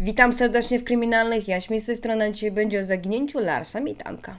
Witam serdecznie w Kryminalnych Jaśmi z tej strony. Dzisiaj będzie o zaginięciu Larsa Mitanka.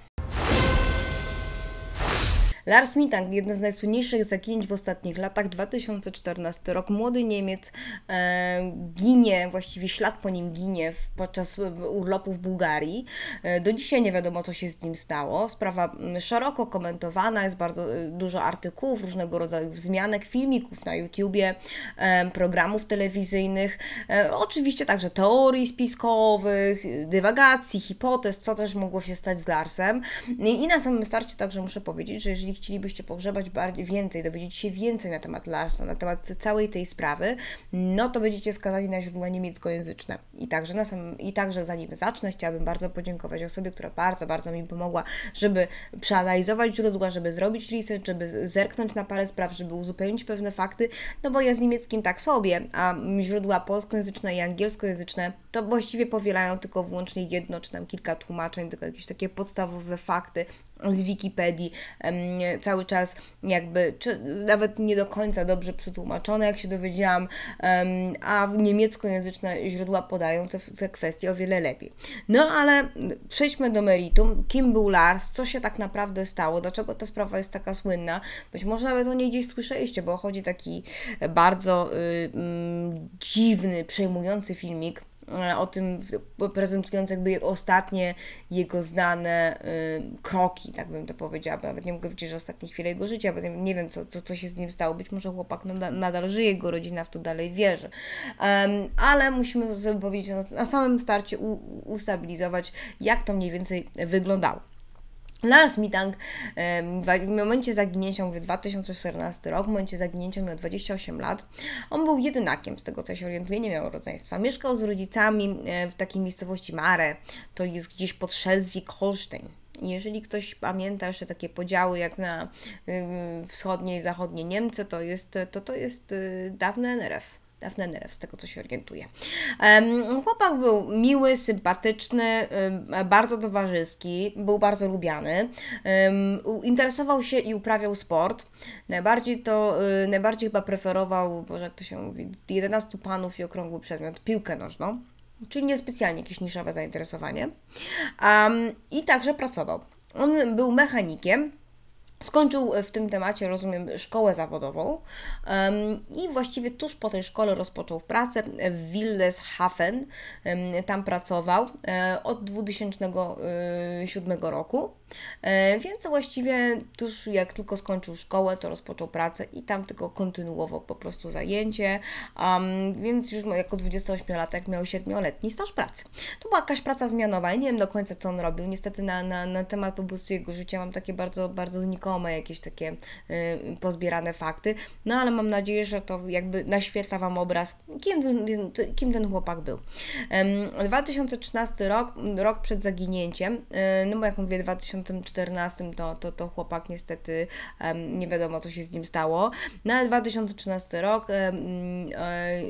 Lars Mittag, jedna z najsłynniejszych zaginięć w ostatnich latach, 2014 rok, młody Niemiec e, ginie, właściwie ślad po nim ginie w, podczas urlopu w Bułgarii. E, do dzisiaj nie wiadomo, co się z nim stało. Sprawa mm, szeroko komentowana, jest bardzo e, dużo artykułów, różnego rodzaju wzmianek, filmików na YouTubie, e, programów telewizyjnych, e, oczywiście także teorii spiskowych, dywagacji, hipotez, co też mogło się stać z Larsem. I, i na samym starcie także muszę powiedzieć, że jeżeli chcielibyście pogrzebać bardziej, więcej, dowiedzieć się więcej na temat Larsa, na temat całej tej sprawy, no to będziecie skazani na źródła niemieckojęzyczne. I także, na sam, I także zanim zacznę, chciałabym bardzo podziękować osobie, która bardzo, bardzo mi pomogła, żeby przeanalizować źródła, żeby zrobić listę, żeby zerknąć na parę spraw, żeby uzupełnić pewne fakty, no bo ja z niemieckim tak sobie, a źródła polskojęzyczne i angielskojęzyczne to właściwie powielają tylko wyłącznie jedno, czy tam kilka tłumaczeń, tylko jakieś takie podstawowe fakty, z Wikipedii cały czas jakby, czy nawet nie do końca dobrze przetłumaczone, jak się dowiedziałam, a niemieckojęzyczne źródła podają te, te kwestie o wiele lepiej. No ale przejdźmy do meritum. Kim był Lars? Co się tak naprawdę stało? Dlaczego ta sprawa jest taka słynna? Być może nawet o niej gdzieś słyszeliście, bo chodzi taki bardzo y, y, dziwny, przejmujący filmik E, o tym, prezentując jakby ostatnie jego znane y, kroki, tak bym to powiedziała. Nawet nie mogę powiedzieć, że ostatnie chwile jego życia, bo nie, nie wiem, co, co, co się z nim stało. Być może chłopak nadal, nadal żyje, jego rodzina w to dalej wierzy. Um, ale musimy sobie powiedzieć, na, na samym starcie u, ustabilizować, jak to mniej więcej wyglądało. Lars Mitang w momencie zaginięcia, mówię 2014 rok, w momencie zaginięcia miał 28 lat. On był jedynakiem, z tego co się orientuję, nie miał rodzeństwa. Mieszkał z rodzicami e, w takiej miejscowości Mare, to jest gdzieś pod Schleswig-Holstein. Jeżeli ktoś pamięta jeszcze takie podziały jak na wschodnie i zachodnie Niemcy, to, jest, to, to jest y, dawne NRF dawne Nerew, z tego co się orientuję. Chłopak był miły, sympatyczny, bardzo towarzyski, był bardzo lubiany. Interesował się i uprawiał sport. Najbardziej to, y, najbardziej chyba preferował, bo jak to się mówi, 11 panów i okrągły przedmiot, piłkę nożną. Czyli niespecjalnie jakieś niszowe zainteresowanie. I także pracował. On był mechanikiem, Skończył e, w tym temacie, rozumiem, szkołę zawodową i właściwie tuż po tej szkole rozpoczął pracę w Wildeshafen. Tam pracował e, od 2007 e, roku, więc właściwie tuż jak tylko skończył szkołę, to rozpoczął pracę i tam tylko kontynuował po prostu zajęcie, więc już jako 28-latek miał 7-letni staż pracy. To była jakaś praca zmianowa i nie wiem do końca, co on robił. Niestety na, na, na temat po prostu jego życia mam takie bardzo, bardzo znikome rzekome jakieś takie y, pozbierane fakty, no ale mam nadzieję, że to jakby naświetla Wam obraz, kim ten, kim ten chłopak był. Ym, 2013 rok, rok przed zaginięciem, y, no bo jak mówię, 2014 to, to, to chłopak niestety ym, nie wiadomo, co się z nim stało, no ale 2013 rok, ym, y,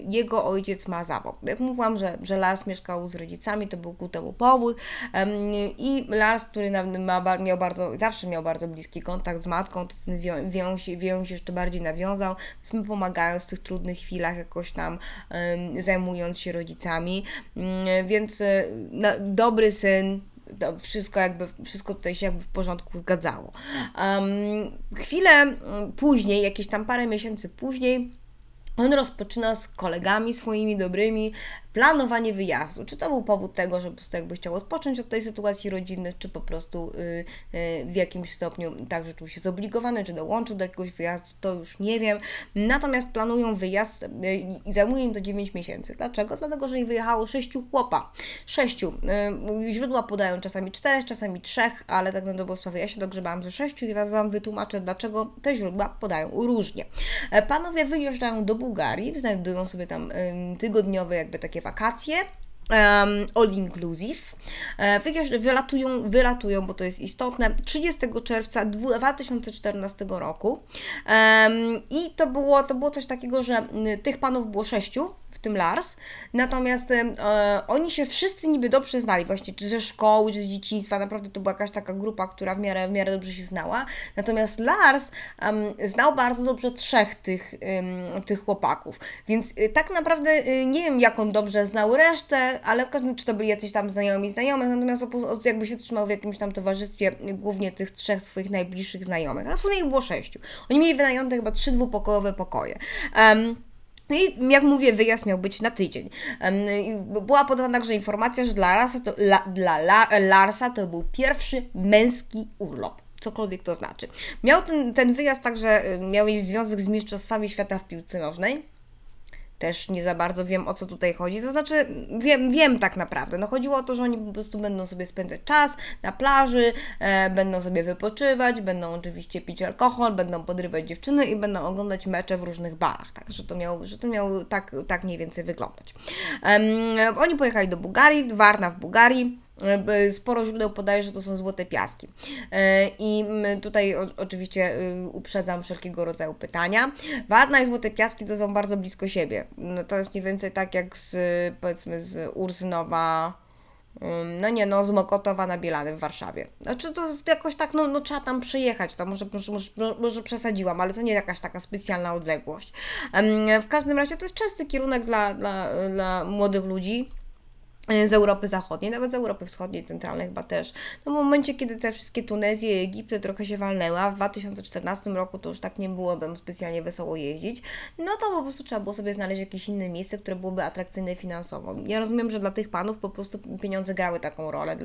jego ojciec ma zawód. Jak mówiłam, że, że Lars mieszkał z rodzicami, to był ku temu powód i Lars, który ma, miał bardzo, zawsze miał bardzo bliski kontakt kontakt z matką, to ten wią, więź, więź jeszcze bardziej nawiązał, więc my pomagając w tych trudnych chwilach, jakoś tam zajmując się rodzicami, mm, więc e, dobry syn, to wszystko jakby, wszystko tutaj się jakby w porządku zgadzało. Um, chwilę później, jakieś tam parę miesięcy później, on rozpoczyna z kolegami swoimi dobrymi planowanie wyjazdu. Czy to był powód tego, że po prostu jakby chciał odpocząć od tej sytuacji rodzinnej, czy po prostu y, y, w jakimś stopniu także czuł się zobligowany, czy dołączył do jakiegoś wyjazdu, to już nie wiem. Natomiast planują wyjazd y, i zajmuje im to 9 miesięcy. Dlaczego? Dlatego, że ich wyjechało sześciu chłopa. Sześciu. Źródła podają czasami czterech, czasami trzech, ale tak na dobrą sprawę ja się dogrzebałam ze sześciu i Wam wytłumaczę, dlaczego te źródła podają różnie. E, panowie wyjeżdżają do Bułgarii, znajdują sobie tam tygodniowe jakby takie wakacje, all inclusive. E, wylatują, wylatują, bo to jest istotne, 30 czerwca 2014 roku. I to było, to było coś takiego, że y, tych panów było sześciu w tym Lars. Natomiast e, oni się wszyscy niby dobrze znali, właśnie czy ze szkoły, czy z dzieciństwa. Naprawdę to była jakaś taka grupa, która w miarę, w miarę dobrze się znała. Natomiast Lars um, znał bardzo dobrze trzech tych, um, tych chłopaków. Więc e, tak naprawdę e, nie wiem, jak on dobrze znał resztę, ale w każdym czy to byli jacyś tam znajomi znajomych, natomiast jakby się trzymał w jakimś tam towarzystwie głównie tych trzech swoich najbliższych znajomych. A w sumie ich było sześciu. Oni mieli wynajęte chyba trzy dwupokojowe pokoje. Um, no I jak mówię, wyjazd miał być na tydzień. Była podana także informacja, że dla, Larsa to, la, dla la, Larsa to był pierwszy męski urlop cokolwiek to znaczy. Miał ten, ten wyjazd także, e, miał mieć związek z Mistrzostwami Świata w piłce nożnej też nie za bardzo wiem o co tutaj chodzi. To znaczy, wiem, wiem tak naprawdę. No chodziło o to, że oni po prostu będą sobie spędzać czas na plaży, e, będą sobie wypoczywać, będą oczywiście pić alkohol, będą podrywać dziewczyny i będą oglądać mecze w różnych barach. Tak, że to miało, że to miało tak, tak mniej więcej wyglądać. oni pojechali do Bułgarii, Warna w Bułgarii. Sporo źródeł podaje, że to są złote piaski. E, I tutaj oczywiście y, uprzedzam wszelkiego rodzaju pytania. Wadna i złote piaski to są bardzo blisko siebie. No to jest mniej więcej tak jak z, powiedzmy z Ursynowa, no nie no, z Mokotowa na Bielany w Warszawie. Znaczy to jakoś tak, no, no trzeba tam przejechać, to może, może, może przesadziłam, ale to nie jakaś taka specjalna odległość. W każdym razie to jest częsty kierunek dla, dla, dla młodych ludzi. E, z Europy Zachodniej, nawet z Europy Wschodniej, Centralnej chyba też. No w momencie, kiedy te wszystkie Tunezje i Egipty trochę się walnęły, a w 2014 roku to już tak nie było, bym specjalnie wesoło jeździć, no to po prostu trzeba było sobie znaleźć jakieś inne miejsce, które byłoby atrakcyjne finansowo. Ja rozumiem, że dla tych panów po prostu pieniądze grały taką rolę,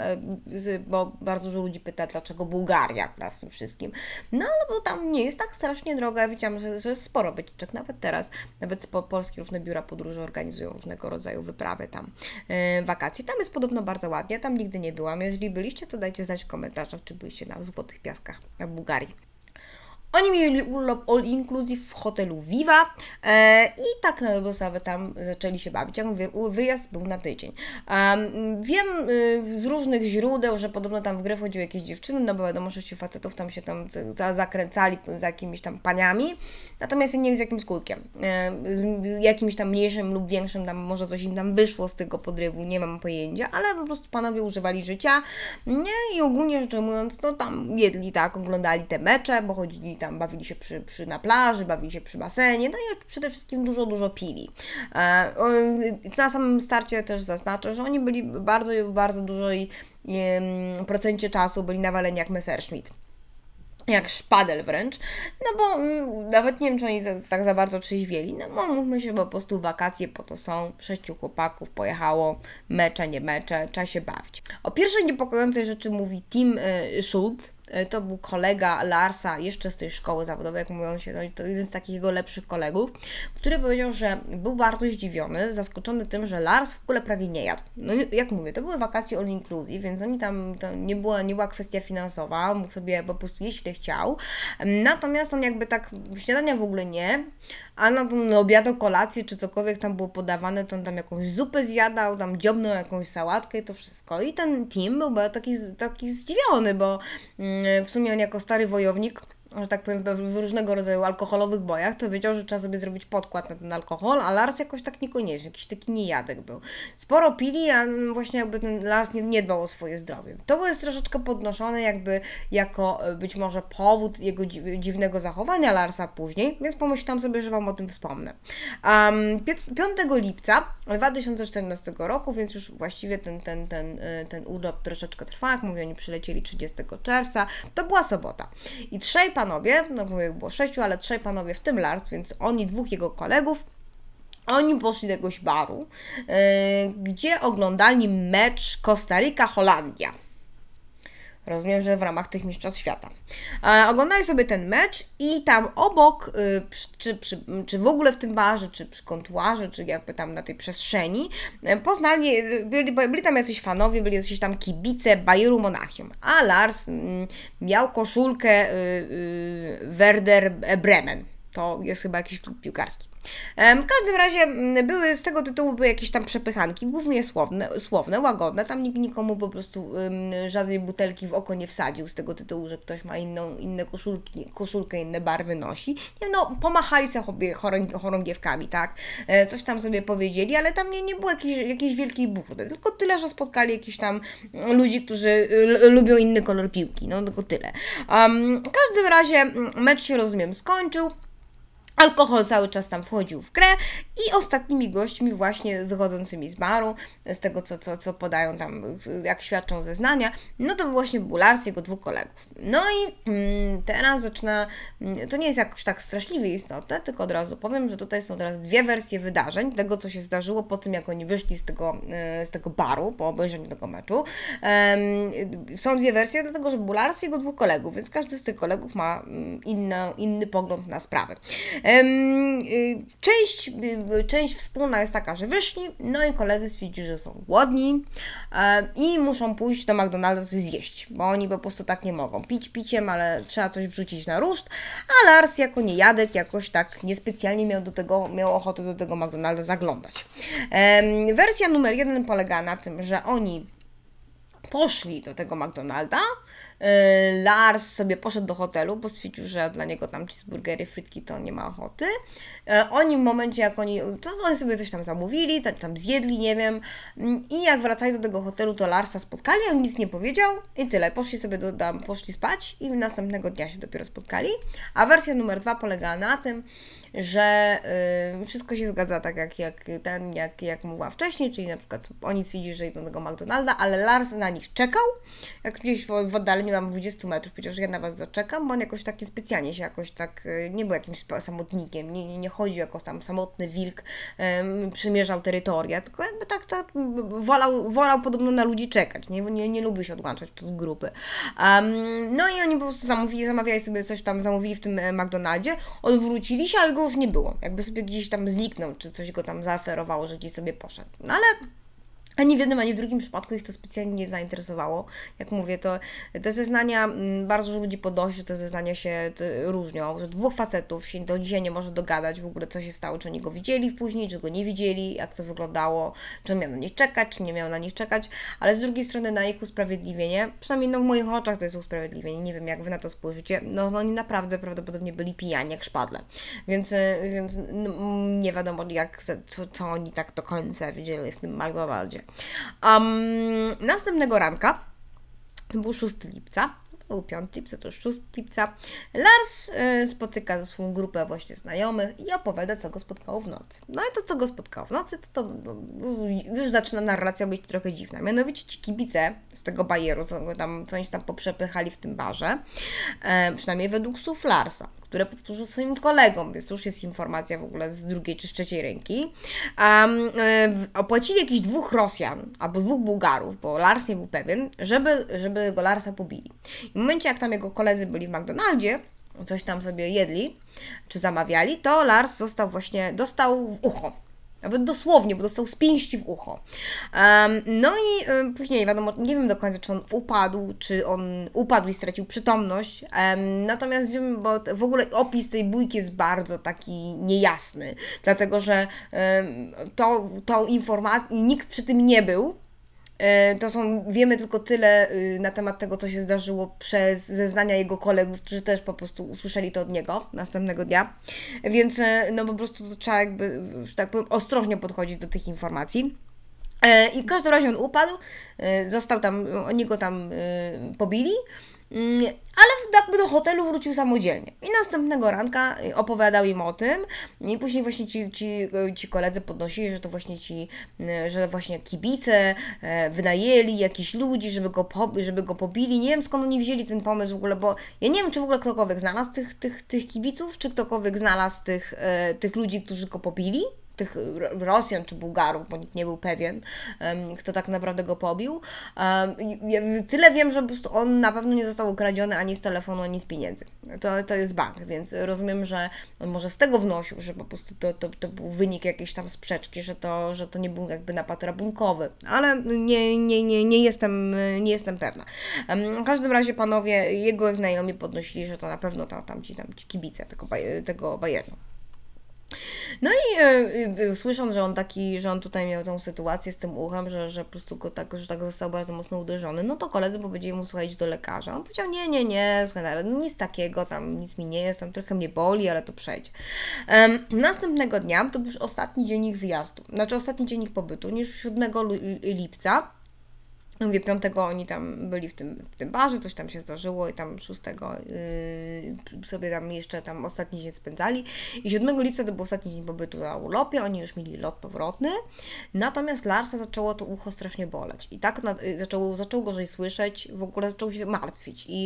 bo bardzo dużo ludzi pyta, dlaczego Bułgaria w tym wszystkim. No ale bo tam nie jest tak strasznie droga, widziałam, że, że sporo byczek, nawet teraz, nawet polskie różne biura podróży organizują różnego rodzaju wyprawy tam e, wakacje. Tam jest podobno bardzo ładnie, tam nigdy nie byłam. Jeżeli byliście, to dajcie znać w komentarzach, czy byliście na Złotych Piaskach na Bułgarii. Oni mieli urlop all inclusive w hotelu Viva e, i tak na dobrą sprawę tam zaczęli się bawić. Jak mówię, wyjazd był na tydzień. wiem y, z różnych źródeł, że podobno tam w grę chodziły jakieś dziewczyny, no bo wiadomo, że ci facetów tam się tam za, zakręcali za jakimiś tam paniami, natomiast ja nie wiem z jakim skutkiem. E, jakimś tam mniejszym lub większym tam może coś im tam wyszło z tego podrywu, nie mam pojęcia, ale po prostu panowie używali życia nie? i ogólnie rzecz ujmując, no tam jedli tak, oglądali te mecze, bo chodzili tam bawili się przy, przy, na plaży, bawili się przy basenie, no i przede wszystkim dużo, dużo pili. E, na samym starcie też zaznaczę, że oni byli bardzo, bardzo dużo i, procencie czasu byli nawaleni jak Messerschmitt jak szpadel wręcz, no bo m, mm, nawet nie wiem, czy oni za, tak za bardzo trzeźwieli, no bo mówmy się, bo po prostu wakacje po to są, sześciu chłopaków pojechało, mecze, nie mecze, trzeba się bawić. O pierwszej niepokojącej rzeczy mówi Tim y, Schultz, E, to był kolega Larsa jeszcze z tej szkoły zawodowej, jak mówią się, no, to jeden z takich jego lepszych kolegów, który powiedział, że był bardzo zdziwiony, zaskoczony tym, że Lars w ogóle prawie nie jadł. No jak mówię, to były wakacje all inclusive, więc oni tam, nie, była, nie była kwestia finansowa, mógł sobie po prostu jeść ile chciał. Natomiast on jakby tak śniadania w ogóle nie, a na, na obiad, kolację czy cokolwiek tam było podawane, to on tam jakąś zupę zjadał, tam dziobnął jakąś sałatkę i to wszystko. I ten team był taki, taki zdziwiony, bo mm, w sumie on jako stary wojownik że tak powiem, w różnego rodzaju alkoholowych bojach, to wiedział, że trzeba sobie zrobić podkład na ten alkohol, a Lars jakoś tak niekoniecznie, jakiś taki niejadek był. Sporo pili, a właśnie jakby ten Lars nie, nie dbał o swoje zdrowie. To było jest troszeczkę podnoszone jakby jako e, być może powód jego dziwnego zachowania Larsa później, więc pomyślałam sobie, że Wam o tym wspomnę. Um, 5 lipca 2014 roku, więc już właściwie ten, ten, ten, e, ten urlop troszeczkę trwa, jak mówię, oni przylecieli 30 czerwca, to była sobota. I trzej panowie, no mówię, było sześciu, ale trzej panowie, w tym Lars, więc oni, dwóch jego kolegów, oni poszli do jakiegoś baru, yy, gdzie oglądali mecz Kostaryka-Holandia. Rozumiem, że w ramach tych Mistrzostw Świata. E, oglądaj sobie ten mecz i tam obok, y, czy, przy, czy w ogóle w tym barze, czy przy kontuarze, czy jakby tam na tej przestrzeni, y, poznali, e, byli, byli, tam jacyś fanowie, byli jacyś tam kibice Bayeru Monachium. A Lars y, miał koszulkę y, y, Werder Bremen. To jest chyba jakiś klub piłkarski. W każdym razie mm, były z tego tytułu były jakieś tam przepychanki, głównie słowne, słowne łagodne. Tam nikt nikomu po prostu żadnej butelki w oko nie wsadził z tego tytułu, że ktoś ma inną, inne koszulki, koszulkę, inne barwy nosi. Nie no, pomachali sobie chorągiewkami, tak? E, coś tam sobie powiedzieli, ale tam nie, nie było jakiejś, jakiejś wielkiej burdy. Tylko tyle, że spotkali jakichś tam ludzi, którzy lubią inny kolor piłki. No, tylko tyle. Um, w każdym razie mm, mecz się rozumiem skończył. Alkohol cały czas tam wchodził w grę i ostatnimi gośćmi właśnie wychodzącymi z baru, z tego co, co, co podają tam, jak świadczą zeznania, no to właśnie był i jego dwóch kolegów. No i mm, teraz zaczyna, mm, to nie jest jakoś tak straszliwie istotne, tylko od razu powiem, że tutaj są teraz dwie wersje wydarzeń, tego co się zdarzyło po tym jak oni wyszli z tego, e, z tego baru, po obejrzeniu tego meczu. są dwie wersje, dlatego że był i jego dwóch kolegów, więc każdy z tych kolegów ma mm, inny, inny pogląd na sprawę. E, Y, część, y, część wspólna jest taka, że wyszli, no i koledzy stwierdzili, że są głodni i muszą pójść do McDonalda coś zjeść, bo oni po prostu tak nie mogą. Pić piciem, ale trzeba coś wrzucić na ruszt, a Lars jako niejadek jakoś tak niespecjalnie miał, do tego, miał ochotę do tego McDonalda zaglądać. Wersja numer jeden polega na tym, że oni poszli do tego McDonalda, Y, Lars sobie poszedł do hotelu, bo stwierdził, że dla niego tam cheeseburgery, frytki to nie ma ochoty. Y, oni w momencie, jak oni, to oni sobie coś tam zamówili, tam, tam zjedli, nie wiem. Mm, I jak wracali do tego hotelu, to Larsa spotkali, on nic nie powiedział i tyle. Poszli sobie do, tam, poszli spać i następnego dnia się dopiero spotkali. A wersja numer dwa polegała na tym, że y, wszystko się zgadza tak, jak, jak ten, jak, jak mówiła wcześniej, czyli na przykład oni stwierdzili, że idą do tego McDonalda, ale Lars na nich czekał, jak gdzieś w, w oddaleniu mam 20 metrów, przecież ja na was doczekam, bo on jakoś taki specjalnie się jakoś tak, y, nie był jakimś samotnikiem, nie, nie, nie chodził jako tam samotny wilk, y, przymierzał terytoria, tylko jakby tak to wolał, wolał podobno na ludzi czekać, nie, nie, nie lubił się odłączać od grupy. Um, no i oni po prostu zamówili, zamawiali sobie coś tam, zamówili w tym e, McDonaldzie, odwrócili się, ale go go już nie było. Jakby sobie gdzieś tam zniknął, czy coś go tam zaoferowało, że gdzieś sobie poszedł. No ale ani w jednym, ani w drugim przypadku ich to specjalnie nie zainteresowało. Jak mówię, to te zeznania, mm, bardzo dużo ludzi podnosi, że te zeznania się różnią, że dwóch facetów się do dzisiaj nie może dogadać w ogóle, co się stało, czy oni go widzieli później, czy go nie widzieli, jak to wyglądało, czy miał na nich czekać, czy nie miał na nich czekać, ale z drugiej strony na ich usprawiedliwienie, przynajmniej no w moich oczach to jest usprawiedliwienie, nie wiem jak Wy na to spojrzycie, no, no oni naprawdę prawdopodobnie byli pijani jak szpadle, więc, y, więc no, nie wiadomo jak, co, co oni tak do końca widzieli w tym McDonaldzie. Um, następnego ranka, to był 6 lipca, był 5 lipca, to 6 lipca, Lars y, spotyka swoją grupę właśnie znajomych i opowiada, co go spotkało w nocy. No i to, co go spotkało w nocy, to, to no, już zaczyna narracja być trochę dziwna. Mianowicie ci kibice z tego bajeru, co, tam, co oni tam poprzepychali w tym barze, e, przynajmniej według słów Larsa, które powtórzył swoim kolegom, więc to już jest informacja w ogóle z drugiej czy trzeciej ręki. Um, opłacili jakichś dwóch Rosjan albo dwóch Bułgarów, bo Lars nie był pewien, żeby, żeby go Larsa pobili. I w momencie, jak tam jego koledzy byli w McDonaldzie, coś tam sobie jedli czy zamawiali, to Lars został właśnie, dostał w ucho nawet dosłownie, bo dostał z pięści w ucho. Um, no i um, później, wiadomo, nie wiem do końca, czy on upadł, czy on upadł i stracił przytomność. Um, natomiast wiem, bo w ogóle opis tej bójki jest bardzo taki niejasny, dlatego że to, to informacja, nikt przy tym nie był, E, to są, wiemy tylko tyle y, na temat tego, co się zdarzyło przez zeznania jego kolegów, którzy też po prostu usłyszeli to od niego następnego dnia. Więc e, no po prostu trzeba jakby, że tak powiem, ostrożnie podchodzić do tych informacji. E, I w każdym razie on upadł, został tam, oni go tam pobili ale jakby do hotelu wrócił samodzielnie. I następnego ranka y, opowiadał im o tym i później właśnie ci, ci, y, ci koledzy podnosili, że to właśnie ci, y, że właśnie kibice e, wynajęli jakiś ludzi, żeby go, po, żeby go pobili. Nie wiem skąd oni wzięli ten pomysł w ogóle, bo ja nie wiem, czy w ogóle ktokolwiek znalazł tych, tych, tych kibiców, czy ktokolwiek znalazł tych, e, tych ludzi, którzy go pobili tych Rosjan czy Bułgarów, bo nikt nie był pewien, kto tak naprawdę go pobił. Tyle wiem, że po prostu on na pewno nie został ukradziony ani z telefonu, ani z pieniędzy. To, to jest bank, więc rozumiem, że może z tego wnosił, że po prostu to, to, to był wynik jakiejś tam sprzeczki, że to, że to nie był jakby napad rabunkowy, ale nie, nie, nie, nie, jestem, nie jestem pewna. W każdym razie panowie, jego znajomi podnosili, że to na pewno tam, tam, ci, tam ci kibice tego, tego Bayernu. No i e, y, y, słysząc, że on taki, że on tutaj miał tą sytuację z tym uchem, że, że po prostu go tak, że tak został bardzo mocno uderzony, no to koledzy powiedzieli mu, słuchaj, idź do lekarza. On powiedział, nie, nie, nie, słuchaj, no, no, nic takiego, tam nic mi nie jest, tam trochę mnie boli, ale to przejdzie. Um, następnego dnia, to był już ostatni dzień ich wyjazdu, znaczy ostatni dzień ich pobytu, niż 7 lipca, no mówię, piątego oni tam byli w tym, w tym barze, coś tam się zdarzyło i tam szóstego yy, sobie tam jeszcze tam ostatni dzień spędzali. I 7 lipca to był ostatni dzień pobytu na urlopie, oni już mieli lot powrotny. Natomiast Larsa zaczęło to ucho strasznie boleć. I tak na, yy, zaczął, zaczął gorzej słyszeć, w ogóle zaczął się martwić. I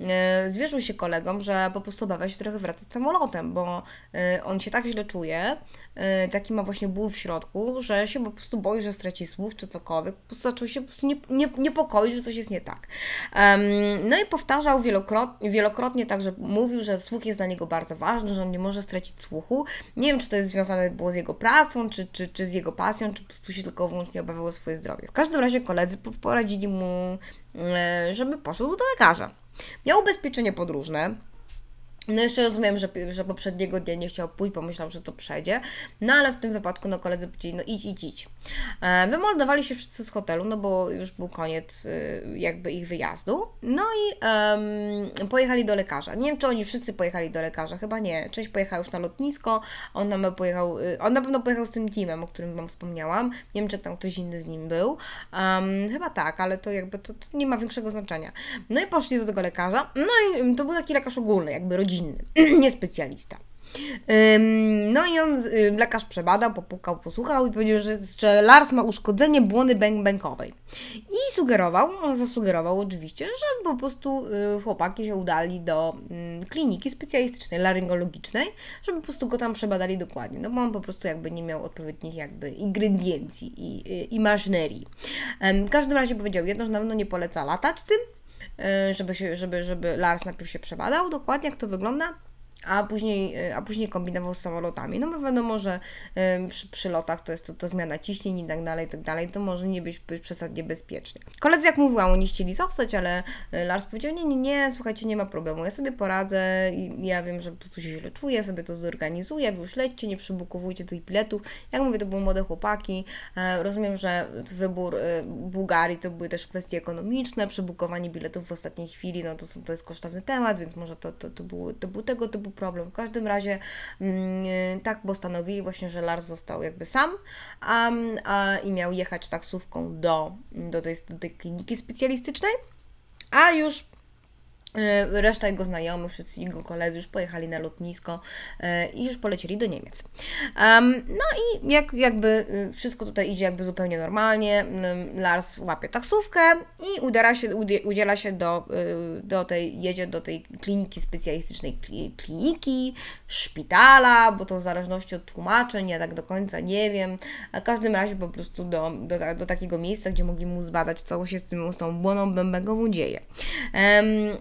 yy, zwierzył się kolegom, że po prostu obawia się trochę wracać samolotem, bo yy, on się tak źle czuje, yy, taki ma właśnie ból w środku, że się po prostu boi, że straci słuch czy cokolwiek. Po prostu zaczął się po prostu nie nie, niepokoi, że coś jest nie tak. no i powtarzał wielokrotnie, wielokrotnie także mówił, że słuch jest dla niego bardzo ważny, że on nie może stracić słuchu. Nie wiem, czy to jest związane było z jego pracą, czy, czy, czy z jego pasją, czy po prostu się tylko wyłącznie obawiał o swoje zdrowie. W każdym razie koledzy poradzili mu, e, żeby poszedł do lekarza. Miał ubezpieczenie podróżne, no jeszcze rozumiem, że, że poprzedniego dnia nie chciał pójść, bo myślał, że to przejdzie. No ale w tym wypadku no koledzy powiedzieli, no idź, idź, idź. E, się wszyscy z hotelu, no bo już był koniec e, jakby ich wyjazdu. No i e, pojechali do lekarza. Nie wiem, czy oni wszyscy pojechali do lekarza, chyba nie. Cześć pojechała już na lotnisko, on na, pojechał, y, on na pewno pojechał z tym teamem, o którym Wam wspomniałam. Nie wiem, czy tam ktoś inny z nim był. chyba tak, ale to jakby to, to nie ma większego znaczenia. No i poszli do tego lekarza. No i to był taki lekarz ogólny, jakby rodzic rodzinny, nie specjalista. No i on, y, lekarz przebadał, popukał, posłuchał i powiedział, że, Lars ma uszkodzenie błony bęk-bękowej. I sugerował, on zasugerował oczywiście, że po prostu y, chłopaki się udali do mm, kliniki specjalistycznej, laryngologicznej, żeby po prostu go tam przebadali dokładnie, no bo on po prostu jakby nie miał odpowiednich jakby ingrediencji i, y, i, i maszynerii. W każdym razie powiedział jedno, że na pewno nie poleca latać tym, Y, żeby, się, żeby, żeby Lars najpierw się przebadał dokładnie, jak to wygląda a później, y, a później kombinował z samolotami. No bo wiadomo, że przy, przy lotach to jest to, to zmiana ciśnień i tak dalej, i tak dalej, to może nie być, być przesadnie bezpiecznie. Koledzy, jak mówiłam, oni chcieli zostać, ale y, Lars powiedział, nie, nie, nie, słuchajcie, nie ma problemu, ja sobie poradzę, ja wiem, że po prostu się źle czuję, sobie to zorganizuję, wy już lećcie, nie przybukowujcie tych biletów. Jak mówię, to były młode chłopaki, e, rozumiem, że wybór y, Bułgarii to były też kwestie ekonomiczne, przybukowanie biletów w ostatniej chwili, no to, są, to jest kosztowny temat, więc może to, to, to, był, to był tego typu problem. W każdym razie mm, e, tak postanowili właśnie, że Lars został jakby sam a, a, i miał jechać taksówką do, do, tej, do tej kliniki specjalistycznej, a już Y, reszta jego znajomych, wszyscy jego koledzy już pojechali na lotnisko y, i już polecieli do Niemiec. No i jak, jakby y, wszystko tutaj idzie jakby zupełnie normalnie. Mm, Lars łapie taksówkę i udera się, udziela się do, do tej, jedzie do tej kliniki specjalistycznej, kliniki, szpitala, bo to w zależności od tłumaczeń, ja tak do końca nie wiem. A w każdym razie po prostu do, do, do takiego miejsca, gdzie mogli mu zbadać, co się z, tym, z tą błoną bębengową dzieje.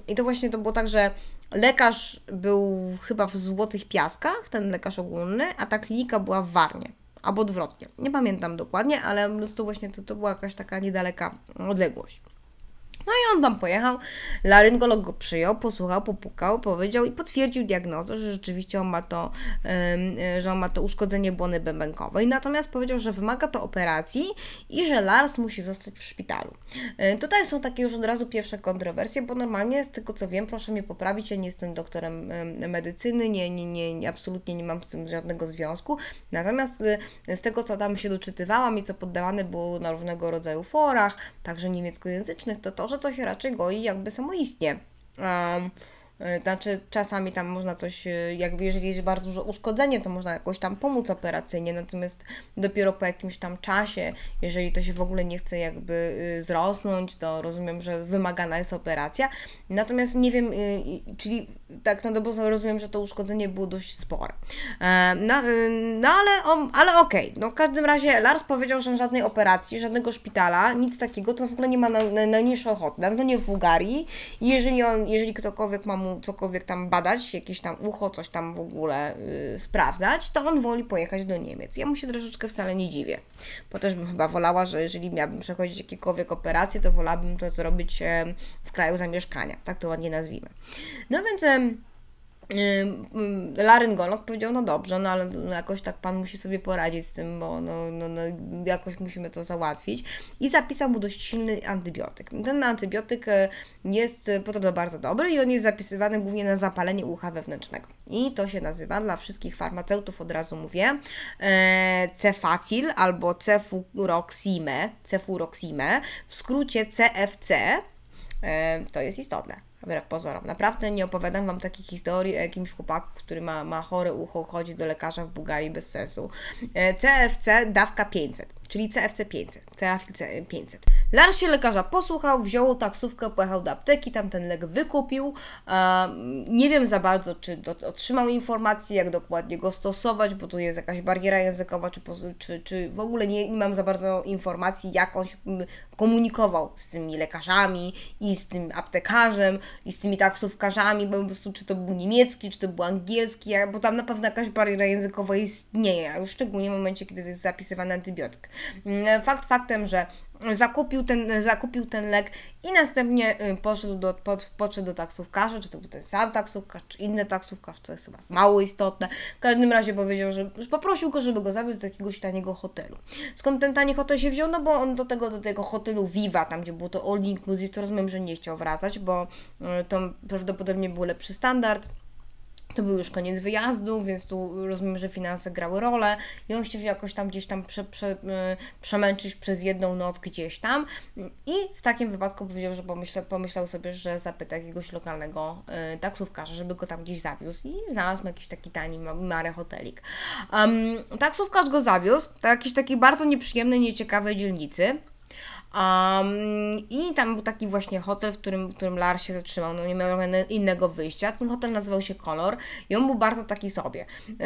I to właśnie to było tak, że lekarz był chyba w Złotych Piaskach, ten lekarz ogólny, a ta klinika była w Warnie. Albo odwrotnie. Nie pamiętam dokładnie, ale po prostu właśnie to, to była jakaś taka niedaleka odległość. No i on tam pojechał, laryngolog go przyjął, posłuchał, popukał, powiedział i potwierdził diagnozę, że rzeczywiście on ma to, e, że on ma to uszkodzenie błony bębenkowej, natomiast powiedział, że wymaga to operacji i że Lars musi zostać w szpitalu. E, tutaj są takie już od razu pierwsze kontrowersje, bo normalnie z tego co wiem, proszę mnie poprawić, ja nie jestem doktorem medycyny, nie, nie, nie, absolutnie nie mam z tym żadnego związku, natomiast e, z tego co tam się doczytywałam i co poddawane było na różnego rodzaju forach, także niemieckojęzycznych, to to, że że to się raczej goi jakby samoistnie. Um, E, znaczy, czasami tam można coś, e, jakby jeżeli jest bardzo duże uszkodzenie, to można jakoś tam pomóc operacyjnie, natomiast dopiero po jakimś tam czasie, jeżeli to się w ogóle nie chce jakby y, zrosnąć, to rozumiem, że wymagana jest operacja. Natomiast nie wiem, y, czyli tak na dobrą rozumiem, że to uszkodzenie było dość spore. No, no ale, ale okej, okay. no w każdym razie Lars powiedział, że żadnej operacji, żadnego szpitala, nic takiego, to w ogóle nie ma najmniejszej ochoty, na pewno nie w Bułgarii. Jeżeli on, jeżeli ktokolwiek ma mu cokolwiek tam badać, jakieś tam ucho, coś tam w ogóle yy, sprawdzać, to on woli pojechać do Niemiec. Ja mu się troszeczkę wcale nie dziwię, bo też bym chyba wolała, że jeżeli miałabym przechodzić jakiekolwiek operacje, to wolałabym to zrobić w kraju zamieszkania, tak to ładnie nazwijmy. No więc laryngolog powiedział, no dobrze, no ale no jakoś tak pan musi sobie poradzić z tym, bo no, no, no, jakoś musimy to załatwić i zapisał mu dość silny antybiotyk. Ten antybiotyk e, jest e, podobno bardzo dobry i on jest zapisywany głównie na zapalenie ucha wewnętrznego i to się nazywa dla wszystkich farmaceutów, od razu mówię, e, cefacil albo cefuroxime, cefuroxime w skrócie CFC, to jest istotne wbrew pozorom. Naprawdę nie opowiadam Wam takich historii o jakimś chłopaku, który ma, ma chore ucho, chodzi do lekarza w Bułgarii bez sensu. CFC e, dawka 500 czyli CFC 500, CAFI 500. Lars się lekarza posłuchał, wziął taksówkę, pojechał do apteki, tam ten lek wykupił. Nie wiem za bardzo, czy otrzymał informację, jak dokładnie go stosować, bo tu jest jakaś bariera językowa, czy, czy, czy w ogóle nie, nie mam za bardzo informacji, jak on się komunikował z tymi lekarzami i z tym aptekarzem i z tymi taksówkarzami, bo po prostu czy to był niemiecki, czy to był angielski, bo tam na pewno jakaś bariera językowa istnieje, a już szczególnie w momencie, kiedy jest zapisywany antybiotyk. Mm, fakt faktem, że zakupił ten, zakupił ten lek i następnie y, poszedł do, pod, podszedł do taksówkarza, czy to był ten sam taksówkarz, czy inny taksówkarz, co jest chyba mało istotne. W każdym razie powiedział, że poprosił go, żeby go zawiózł do jakiegoś taniego hotelu. Skąd ten tani hotel się wziął? No bo on do tego, do tego hotelu Viva, tam gdzie było to all inclusive, to rozumiem, że nie chciał wracać, bo y, to prawdopodobnie był lepszy standard. To był już koniec wyjazdu, więc tu rozumiem, że finanse grały rolę i on chciał się jakoś tam gdzieś tam prze, prze, y, przemęczyć przez jedną noc gdzieś tam i w takim wypadku powiedział, że pomyślał sobie, że zapyta jakiegoś lokalnego y, taksówkarza, żeby go tam gdzieś zawiózł i znalazł jakiś taki tani marę hotelik. Um, taksówkarz go zawiózł do jakiejś takiej bardzo nieprzyjemnej, nieciekawej dzielnicy Um, I tam był taki właśnie hotel, w którym, w którym Lars się zatrzymał, no nie miał innego wyjścia. Ten hotel nazywał się Kolor i on był bardzo taki sobie. Um,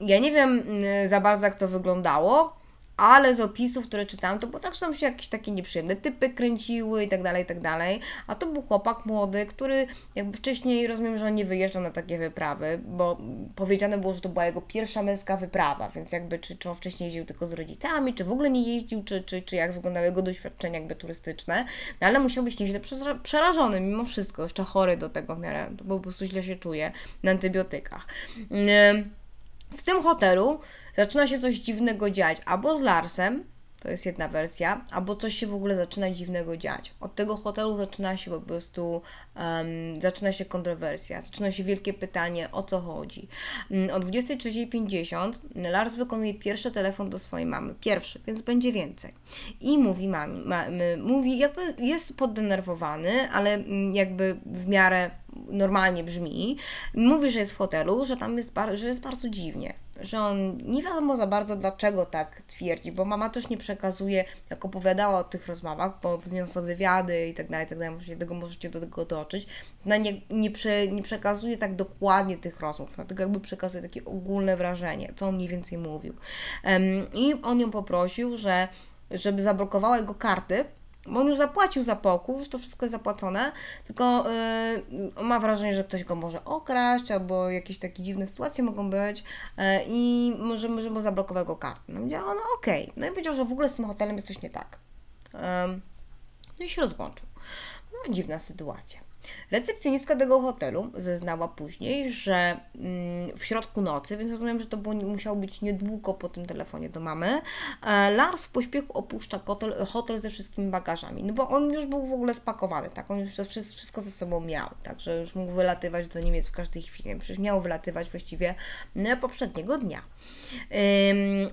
ja nie wiem y, za bardzo, jak to wyglądało ale z opisów, które czytałam, to bo tak tam się jakieś takie nieprzyjemne typy kręciły i tak dalej, i tak dalej. A to był chłopak młody, który jakby wcześniej rozumiem, że on nie wyjeżdżał na takie wyprawy, bo powiedziane było, że to była jego pierwsza męska wyprawa, więc jakby czy, czy on wcześniej jeździł tylko z rodzicami, czy w ogóle nie jeździł, czy, czy, czy jak wyglądały jego doświadczenia jakby turystyczne. No ale musiał być nieźle przerażony mimo wszystko, jeszcze chory do tego w miarę, bo po prostu źle się czuje na antybiotykach. Yy, w tym hotelu zaczyna się coś dziwnego dziać, albo z Larsem, to jest jedna wersja, albo coś się w ogóle zaczyna dziwnego dziać. Od tego hotelu zaczyna się po prostu, um, zaczyna się kontrowersja, zaczyna się wielkie pytanie, o co chodzi. Mm, o 23.50 Lars wykonuje pierwszy telefon do swojej mamy, pierwszy, więc będzie więcej. I mówi mami, ma, mówi, jakby jest poddenerwowany, ale mm, jakby w miarę normalnie brzmi, mówi, że jest w hotelu, że tam jest, że jest bardzo dziwnie, że on nie wiadomo za bardzo dlaczego tak twierdzi, bo mama też nie przekazuje, jak opowiadała o tych rozmowach, bo z nią są wywiady i tak dalej, tak dalej, możecie, tego, możecie do tego toczyć, na nie, nie, prze, nie przekazuje tak dokładnie tych rozmów, dlatego jakby przekazuje takie ogólne wrażenie, co on mniej więcej mówił. Um, I on ją poprosił, że żeby zablokowała jego karty, bo on już zapłacił za pokój, już to wszystko jest zapłacone, tylko yy, ma wrażenie, że ktoś go może okraść, albo jakieś takie dziwne sytuacje mogą być yy, i może, może mu zablokował go kartę. No powiedziała, no okej. Okay. No i powiedział, że w ogóle z tym hotelem jest coś nie tak. Yy, no i się rozłączył. No dziwna sytuacja. Recepcjonistka tego hotelu zeznała później, że mm, w środku nocy, więc rozumiem, że to było, musiało być niedługo po tym telefonie do mamy, e, Lars w pośpiechu opuszcza hotel, hotel ze wszystkimi bagażami, no bo on już był w ogóle spakowany, tak, on już to wszystko ze sobą miał, także już mógł wylatywać do Niemiec w każdej chwili, no przecież miał wylatywać właściwie e, poprzedniego dnia.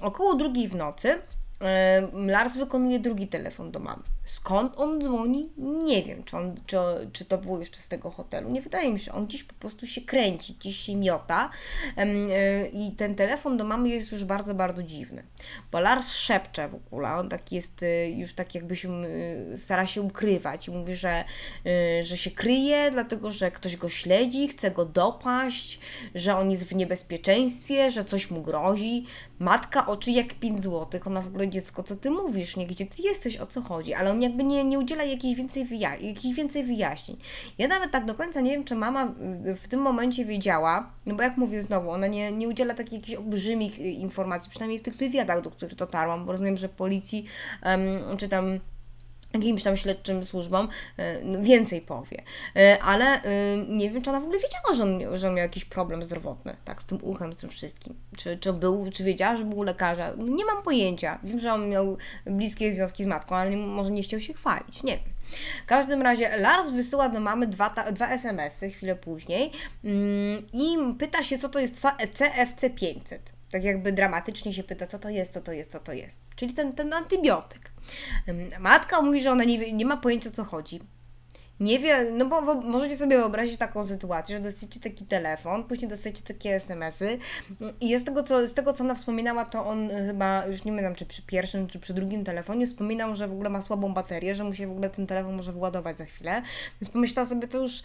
około drugiej w nocy e, Lars wykonuje drugi telefon do mamy. Skąd on dzwoni? Nie wiem, czy, on, czy, czy to było jeszcze z tego hotelu. Nie wydaje mi się, on gdzieś po prostu się kręci, gdzieś się miota e, i ten telefon do mamy jest już bardzo, bardzo dziwny. Bo Lars szepcze w ogóle, on tak jest e, już tak jakby się, e, stara się ukrywać i mówi, że, że się kryje, dlatego że ktoś go śledzi, chce go dopaść, że on jest w niebezpieczeństwie, że coś mu grozi. Matka oczy jak 5 złotych, ona w ogóle dziecko, co ty mówisz, nie? Gdzie ty jesteś, o co chodzi? Ale on jakby nie, nie udziela jakichś więcej, wyja jakich więcej wyjaśnień. Ja nawet tak do końca nie wiem, czy mama y, w tym momencie wiedziała, no bo jak mówię znowu, ona nie, nie udziela takich jakichś olbrzymich y, informacji, przynajmniej w tych wywiadach, do których dotarłam, bo rozumiem, że policji um, czy tam jakimś tam śledczym służbom y, no, więcej powie. Y, ale y, nie wiem, czy ona w ogóle wiedziała, że on, że on miał jakiś problem zdrowotny, tak, z tym uchem, z tym wszystkim. Czy, czy był, czy wiedziała, że był lekarza. Nie mam pojęcia. Wiem, że on miał bliskie związki z matką, ale nie, może nie chciał się chwalić, nie wiem. W każdym razie Lars wysyła do mamy dwa, dwa SMS-y chwilę później yy, i pyta się, co to jest CFC 500 tak jakby dramatycznie się pyta, co to jest, co to jest, co to jest. Czyli ten, ten antybiotyk. Matka mówi, że ona nie, nie ma pojęcia, o co chodzi. Nie wie, no bo możecie sobie wyobrazić taką sytuację, że dostajecie taki telefon, później dostajecie takie SMS-y i z tego, co, z tego, co ona wspominała, to on e, chyba, już nie wiem, czy przy pierwszym, czy przy drugim telefonie wspominał, że w ogóle ma słabą baterię, że mu się w ogóle ten telefon może wyładować za chwilę, więc pomyślała sobie, to już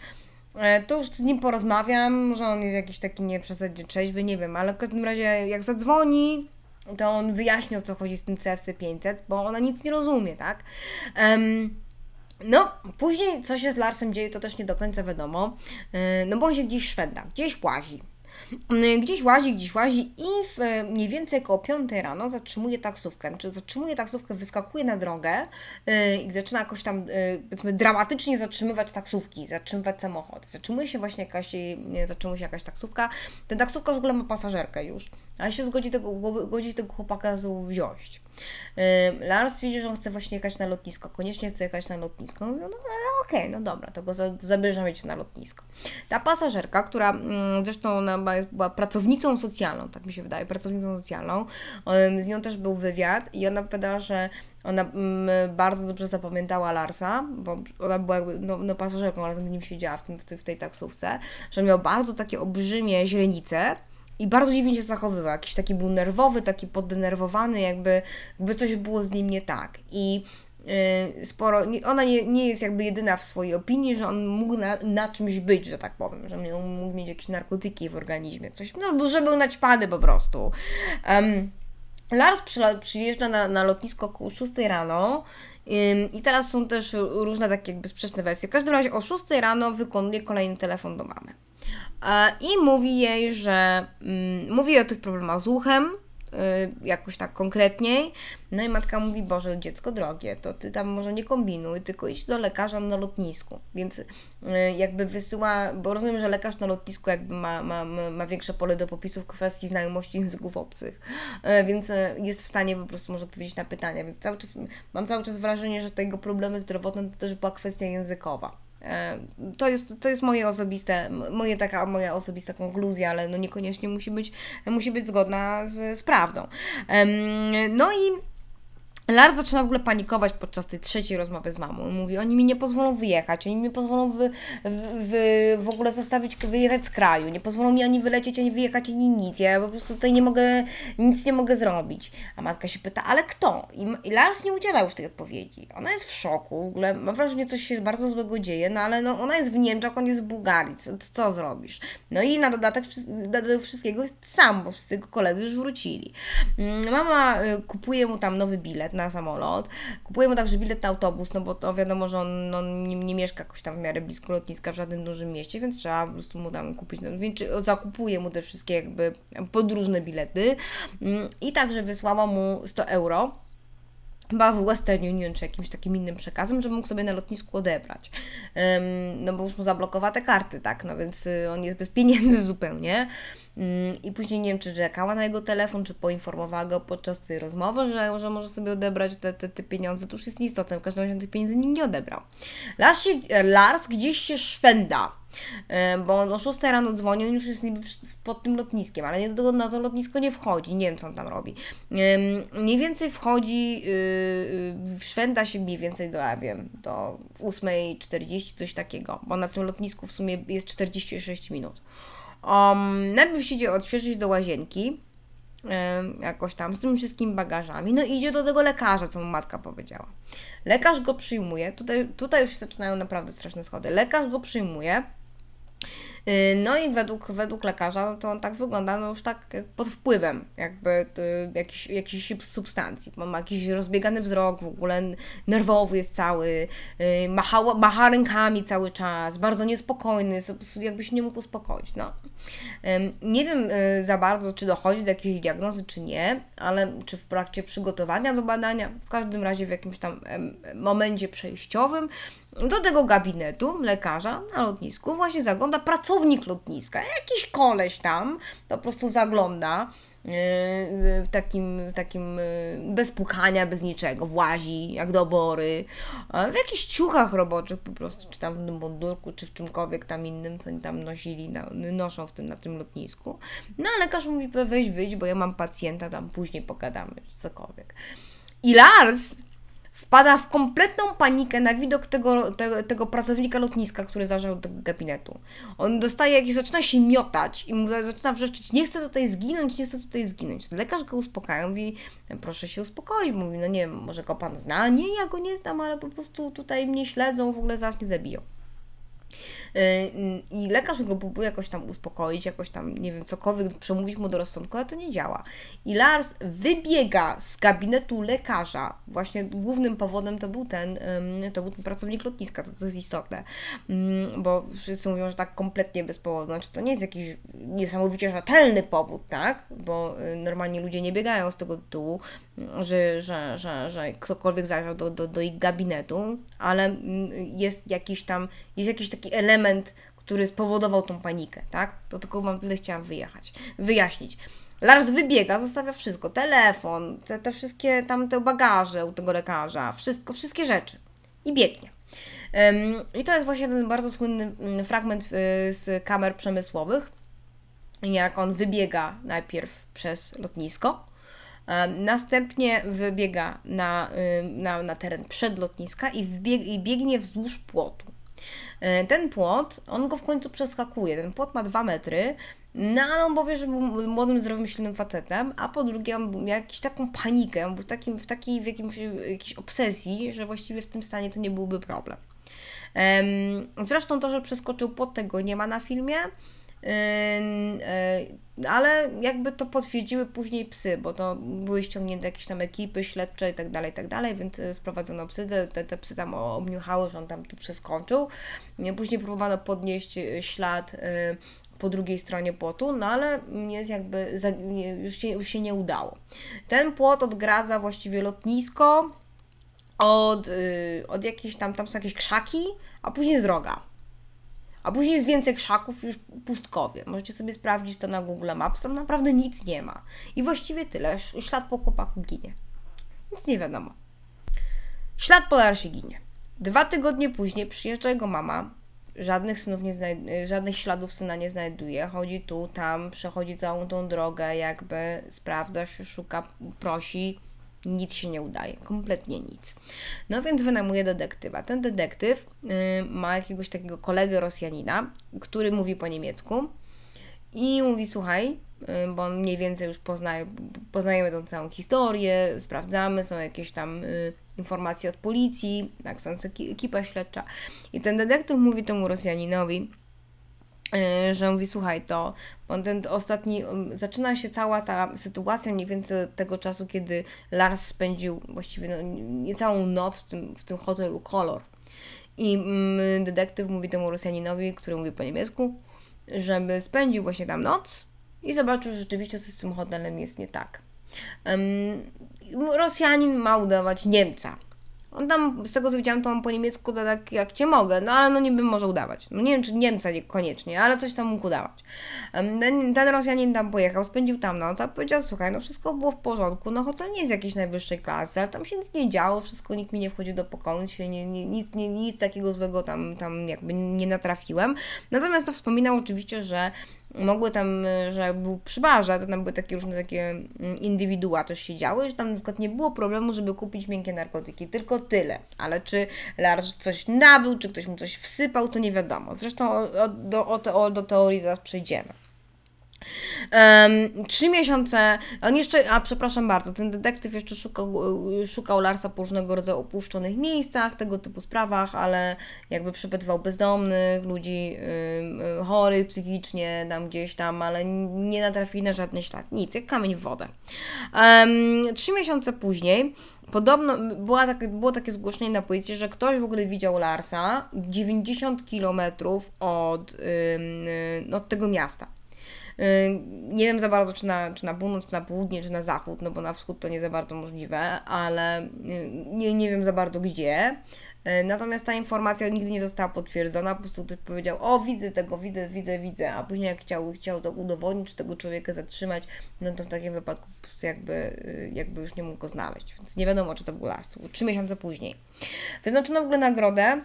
E, to już z nim porozmawiam, może on jest jakiś taki nie przesadnie trzeźwy, nie wiem, ale w każdym razie jak zadzwoni, to on wyjaśni o co chodzi z tym CFC 500, bo ona nic nie rozumie, tak? Um, no, później co się z Larsem dzieje, to też nie do końca wiadomo, e, no bo on się gdzieś szwenda, gdzieś płazi Mm, gdzieś łazi, gdzieś łazi i w, e, mniej więcej około 5 rano zatrzymuje taksówkę. Znaczy zatrzymuje taksówkę, wyskakuje na drogę e, i zaczyna jakoś tam, e, powiedzmy, dramatycznie zatrzymywać taksówki, zatrzymywać samochody. Zatrzymuje się właśnie jakaś, zatrzymuje się jakaś taksówka. Ten taksówka w ogóle ma pasażerkę już, ale się zgodzi tego, godzi tego chłopaka wziąć. Lars widzi, że on chce właśnie jechać na lotnisko, koniecznie chce jechać na lotnisko. Mówi, no, no, no okej, okay, no dobra, to go zabierzemy cię na lotnisko. Ta pasażerka, która mm, zresztą na jest, była pracownicą socjalną, tak mi się wydaje, pracownicą socjalną. Z nią też był wywiad i ona powiedziała, że ona mm, bardzo dobrze zapamiętała Larsa, bo ona była jakby no, no pasażerką, ale z nim siedziała w, tym, w, tej, w tej taksówce, że miał bardzo takie olbrzymie źrenice, i bardzo dziwnie się zachowywał. Jakiś taki był nerwowy, taki poddenerwowany, jakby, jakby coś było z nim nie tak. I Y, sporo, ona nie, nie jest jakby jedyna w swojej opinii, że on mógł na, na czymś być, że tak powiem, że mógł mieć jakieś narkotyki w organizmie, coś, no, że był naćpany po prostu. Um, Lars przyjeżdża na, na lotnisko o 6 rano i teraz są też różne takie jakby sprzeczne wersje. W każdym razie o 6 rano wykonuje kolejny telefon do mamy. E, I mówi jej, że mm, mówi o tych problemach z uchem, Y, jakoś tak konkretniej. No i matka mówi, Boże, dziecko drogie, to ty tam może nie kombinuj, tylko idź do lekarza na lotnisku. Więc y, jakby wysyła, bo rozumiem, że lekarz na lotnisku jakby ma, ma, ma większe pole do popisów w kwestii znajomości języków obcych, y, więc jest w stanie po prostu może odpowiedzieć na pytania. Więc cały czas, mam cały czas wrażenie, że tego problemy zdrowotne to też była kwestia językowa. E, to jest, to jest moje osobiste, moje taka moja osobista konkluzja, ale no niekoniecznie musi być, musi być zgodna z, z prawdą. No i Lars zaczyna w ogóle panikować podczas tej trzeciej rozmowy z mamą. Mówi, oni mi nie pozwolą wyjechać, oni mi pozwolą wy, wy, wy, w ogóle zostawić, wyjechać z kraju, nie pozwolą mi ani wylecieć, ani wyjechać, ani nic. Ja po prostu tutaj nie mogę, nic nie mogę zrobić. A matka się pyta, ale kto? I, Lars nie udziela już tej odpowiedzi. Ona jest w szoku, w ogóle mam wrażenie, coś się bardzo złego dzieje, no ale no, ona jest w Niemczech, on jest w Bułgarii, co, co zrobisz? No i na dodatek do wszystkiego jest sam, bo wszyscy koledzy już wrócili. Mm, mama y, kupuje mu tam nowy bilet, na samolot. Kupuje mu także bilet na autobus, no bo to wiadomo, że on no, nie, nie, mieszka jakoś tam w miarę blisko lotniska w żadnym dużym mieście, więc trzeba po prostu mu tam kupić, no, więc zakupuję mu te wszystkie jakby podróżne bilety mm, i także wysłałam mu 100 euro chyba w Western Union czy jakimś takim innym przekazem, żeby mógł sobie na lotnisku odebrać. Um, no bo już mu zablokowała te karty, tak? No więc y, on jest bez pieniędzy zupełnie. Mm, I później nie wiem, czy czekała na jego telefon, czy poinformowała go podczas tej rozmowy, że, że może sobie odebrać te, te, te pieniądze. To już jest nieistotne, w każdym razie tych pieniędzy nie odebrał. Lars, się, Lars gdzieś się szwenda e, bo on o 6 rano dzwoni, on już jest niby pod tym lotniskiem, ale na to lotnisko nie wchodzi, nie wiem co on tam robi. Mniej więcej wchodzi, y, y, szwenda się mniej więcej do, ja wiem, do 8.40, coś takiego, bo na tym lotnisku w sumie jest 46 minut. Um, najpierw się idzie odświeżyć do łazienki, jakoś tam z tym wszystkim bagażami. No idzie do tego lekarza, co mu matka powiedziała. Lekarz go przyjmuje, tutaj, tutaj już się zaczynają naprawdę straszne schody. Lekarz go przyjmuje. Y, no i według, według lekarza no to on tak wygląda no już tak pod wpływem jakby y, jakiejś jakich substancji. Ma jakiś rozbiegany wzrok, w ogóle nerwowy jest cały, y, macha, macha rękami cały czas, bardzo niespokojny, jakby się nie mógł uspokoić. No. Nie wiem za bardzo, czy dochodzi do jakiejś diagnozy, czy nie, ale czy w trakcie przygotowania do badania, w każdym razie w jakimś tam momencie przejściowym, do tego gabinetu lekarza na lotnisku właśnie zagląda pracownik pracownik lotniska, jakiś koleś tam po prostu zagląda yy, yy, w takim, takim yy, bez puchania, bez niczego, włazi jak do bory, w jakichś ciuchach roboczych po prostu, czy tam w tym mundurku, czy w czymkolwiek tam innym, co oni tam nosili, noszą w tym, na tym lotnisku. No a lekarz mówi, weź wyjdź, bo ja mam pacjenta, tam później pogadamy, czy cokolwiek. I Lars wpada w kompletną panikę na widok tego, te, tego pracownika lotniska, który zarządzał do gabinetu. On dostaje jakieś, zaczyna się miotać i mu zaczyna wrzeszczeć, nie chcę tutaj zginąć, nie chcę tutaj zginąć. Lekarz go uspokaja, mówi, proszę się uspokoić, mówi, no nie wiem, może go pan zna? Nie, ja go nie znam, ale po prostu tutaj mnie śledzą, w ogóle zaraz mnie zabiją. Y, i lekarz go próbuje jakoś tam uspokoić, jakoś tam, nie wiem, cokolwiek, przemówić mu do rozsądku, ale to nie działa. I Lars wybiega z gabinetu lekarza. Właśnie głównym powodem to był ten, to był ten pracownik lotniska, to, to jest istotne, bo wszyscy mówią, że tak kompletnie bez powodu, znaczy to nie jest jakiś niesamowicie rzetelny powód, tak, bo y, normalnie ludzie nie biegają z tego tytułu, że, że, że, że ktokolwiek zajrzał do, do, do ich gabinetu, ale mm, jest jakiś tam, jest jakiś taki element, który spowodował tą panikę, tak? To tylko Wam tyle chciałam wyjechać, wyjaśnić. Lars wybiega, zostawia wszystko, telefon, te, te wszystkie tamte bagaże u tego lekarza, wszystko, wszystkie rzeczy i biegnie. I to jest właśnie ten bardzo słynny mm, fragment y, z kamer przemysłowych, jak on wybiega najpierw przez lotnisko, E, następnie wybiega na, y, na, na teren przedlotniska i, wbieg, i biegnie wzdłuż płotu. E, ten płot, on go w końcu przeskakuje. Ten płot ma dwa metry, no ale on powie, że był młodym, zdrowym, silnym facetem, a po drugie on miał jakąś taką panikę, był takim, w takiej w jakimś, jakiejś obsesji, że właściwie w tym stanie to nie byłby problem. Zresztą to, że przeskoczył płot, tego nie ma na filmie. E, ale jakby to potwierdziły później psy, bo to były ściągnięte jakieś tam ekipy śledcze i tak dalej, i tak dalej, więc e, sprowadzono psy, te, te psy tam obniuchały, że on tam tu przeskoczył. Później próbowano podnieść e, ślad po drugiej stronie płotu, no ale jest jakby, już, się, już się nie udało. Ten płot odgradza właściwie lotnisko od, od jakiejś tam, tam są jakieś krzaki, a później droga. A później jest więcej krzaków, już pustkowie. Możecie sobie sprawdzić to na Google Maps, tam naprawdę nic nie ma. I właściwie tyle, ślad po chłopaku ginie. Nic nie wiadomo. Ślad po Larsie ginie. Dwa tygodnie później przyjeżdża jego mama, żadnych synów nie znajd- żadnych śladów syna nie znajduje. Chodzi tu, tam, przechodzi całą tą drogę, jakby sprawdza, szuka, prosi. Nic się nie udaje, kompletnie nic. No więc wynajmuje detektywa. Ten detektyw yy, ma jakiegoś takiego kolegę Rosjanina, który mówi po niemiecku i mówi: Słuchaj, y, bo on mniej więcej już poznaje, poznajemy tą całą historię, sprawdzamy, są jakieś tam y, informacje od policji, tak, sądzę, ekipa śledcza. I ten detektyw mówi temu Rosjaninowi, Y, że mówi, słuchaj, to ten ostatni, um, zaczyna się cała ta sytuacja mniej więcej od tego czasu, kiedy Lars spędził właściwie no, niecałą noc w tym, w tym hotelu Kolor. I mm, detektyw mówi temu Rosjaninowi, który mówi po niemiecku, żeby spędził właśnie tam noc i zobaczył że rzeczywiście, co z tym hotelem jest nie tak. Um, Rosjanin ma udawać Niemca, on tam, z tego co widziałam, to on po niemiecku da tak jak cię mogę, no ale no niby może udawać. No nie wiem, czy Niemca koniecznie, ale coś tam mógł udawać. Ten, ten Rosjanin tam pojechał, spędził tam noc, a powiedział, słuchaj, no wszystko było w porządku, no hotel nie jest jakiejś najwyższej klasy, ale tam się nic nie działo, wszystko, nikt mi nie wchodził do pokoju, nic, nic, nic takiego złego tam, tam jakby nie natrafiłem. Natomiast to wspominał oczywiście, że mogły tam, y, że był przy barze, to tam były takie różne takie mm, indywidua coś się i że tam na przykład nie było problemu, żeby kupić miękkie narkotyki, tylko tyle. Ale czy Lars coś nabył, czy ktoś mu coś wsypał, to nie wiadomo. Zresztą o, do, o, o do teorii zaraz przejdziemy trzy miesiące, on jeszcze, a przepraszam bardzo, ten detektyw jeszcze szukał, szukał Larsa po różnego rodzaju opuszczonych miejscach, tego typu sprawach, ale jakby przypytywał bezdomnych, ludzi yy, chorych psychicznie, tam gdzieś tam, ale nie natrafili na żadny ślad, nic, jak kamień w wodę. trzy miesiące później Podobno była tak, było takie zgłoszenie na policji, że ktoś w ogóle widział Larsa 90 kilometrów od, yy, od tego miasta. Nie wiem za bardzo, czy na, czy na północ, czy na południe, czy na zachód, no bo na wschód to nie za bardzo możliwe, ale nie, nie wiem za bardzo gdzie. Y, natomiast ta informacja nigdy nie została potwierdzona, po prostu ktoś powiedział, o widzę tego, widzę, widzę, widzę, a później jak chciał, chciał to udowodnić, czy tego człowieka zatrzymać, no to w takim wypadku po prostu jakby, y, jakby już nie mógł go znaleźć, więc nie wiadomo, czy to był Lars. Trzy miesiące później. Wyznaczono w ogóle nagrodę,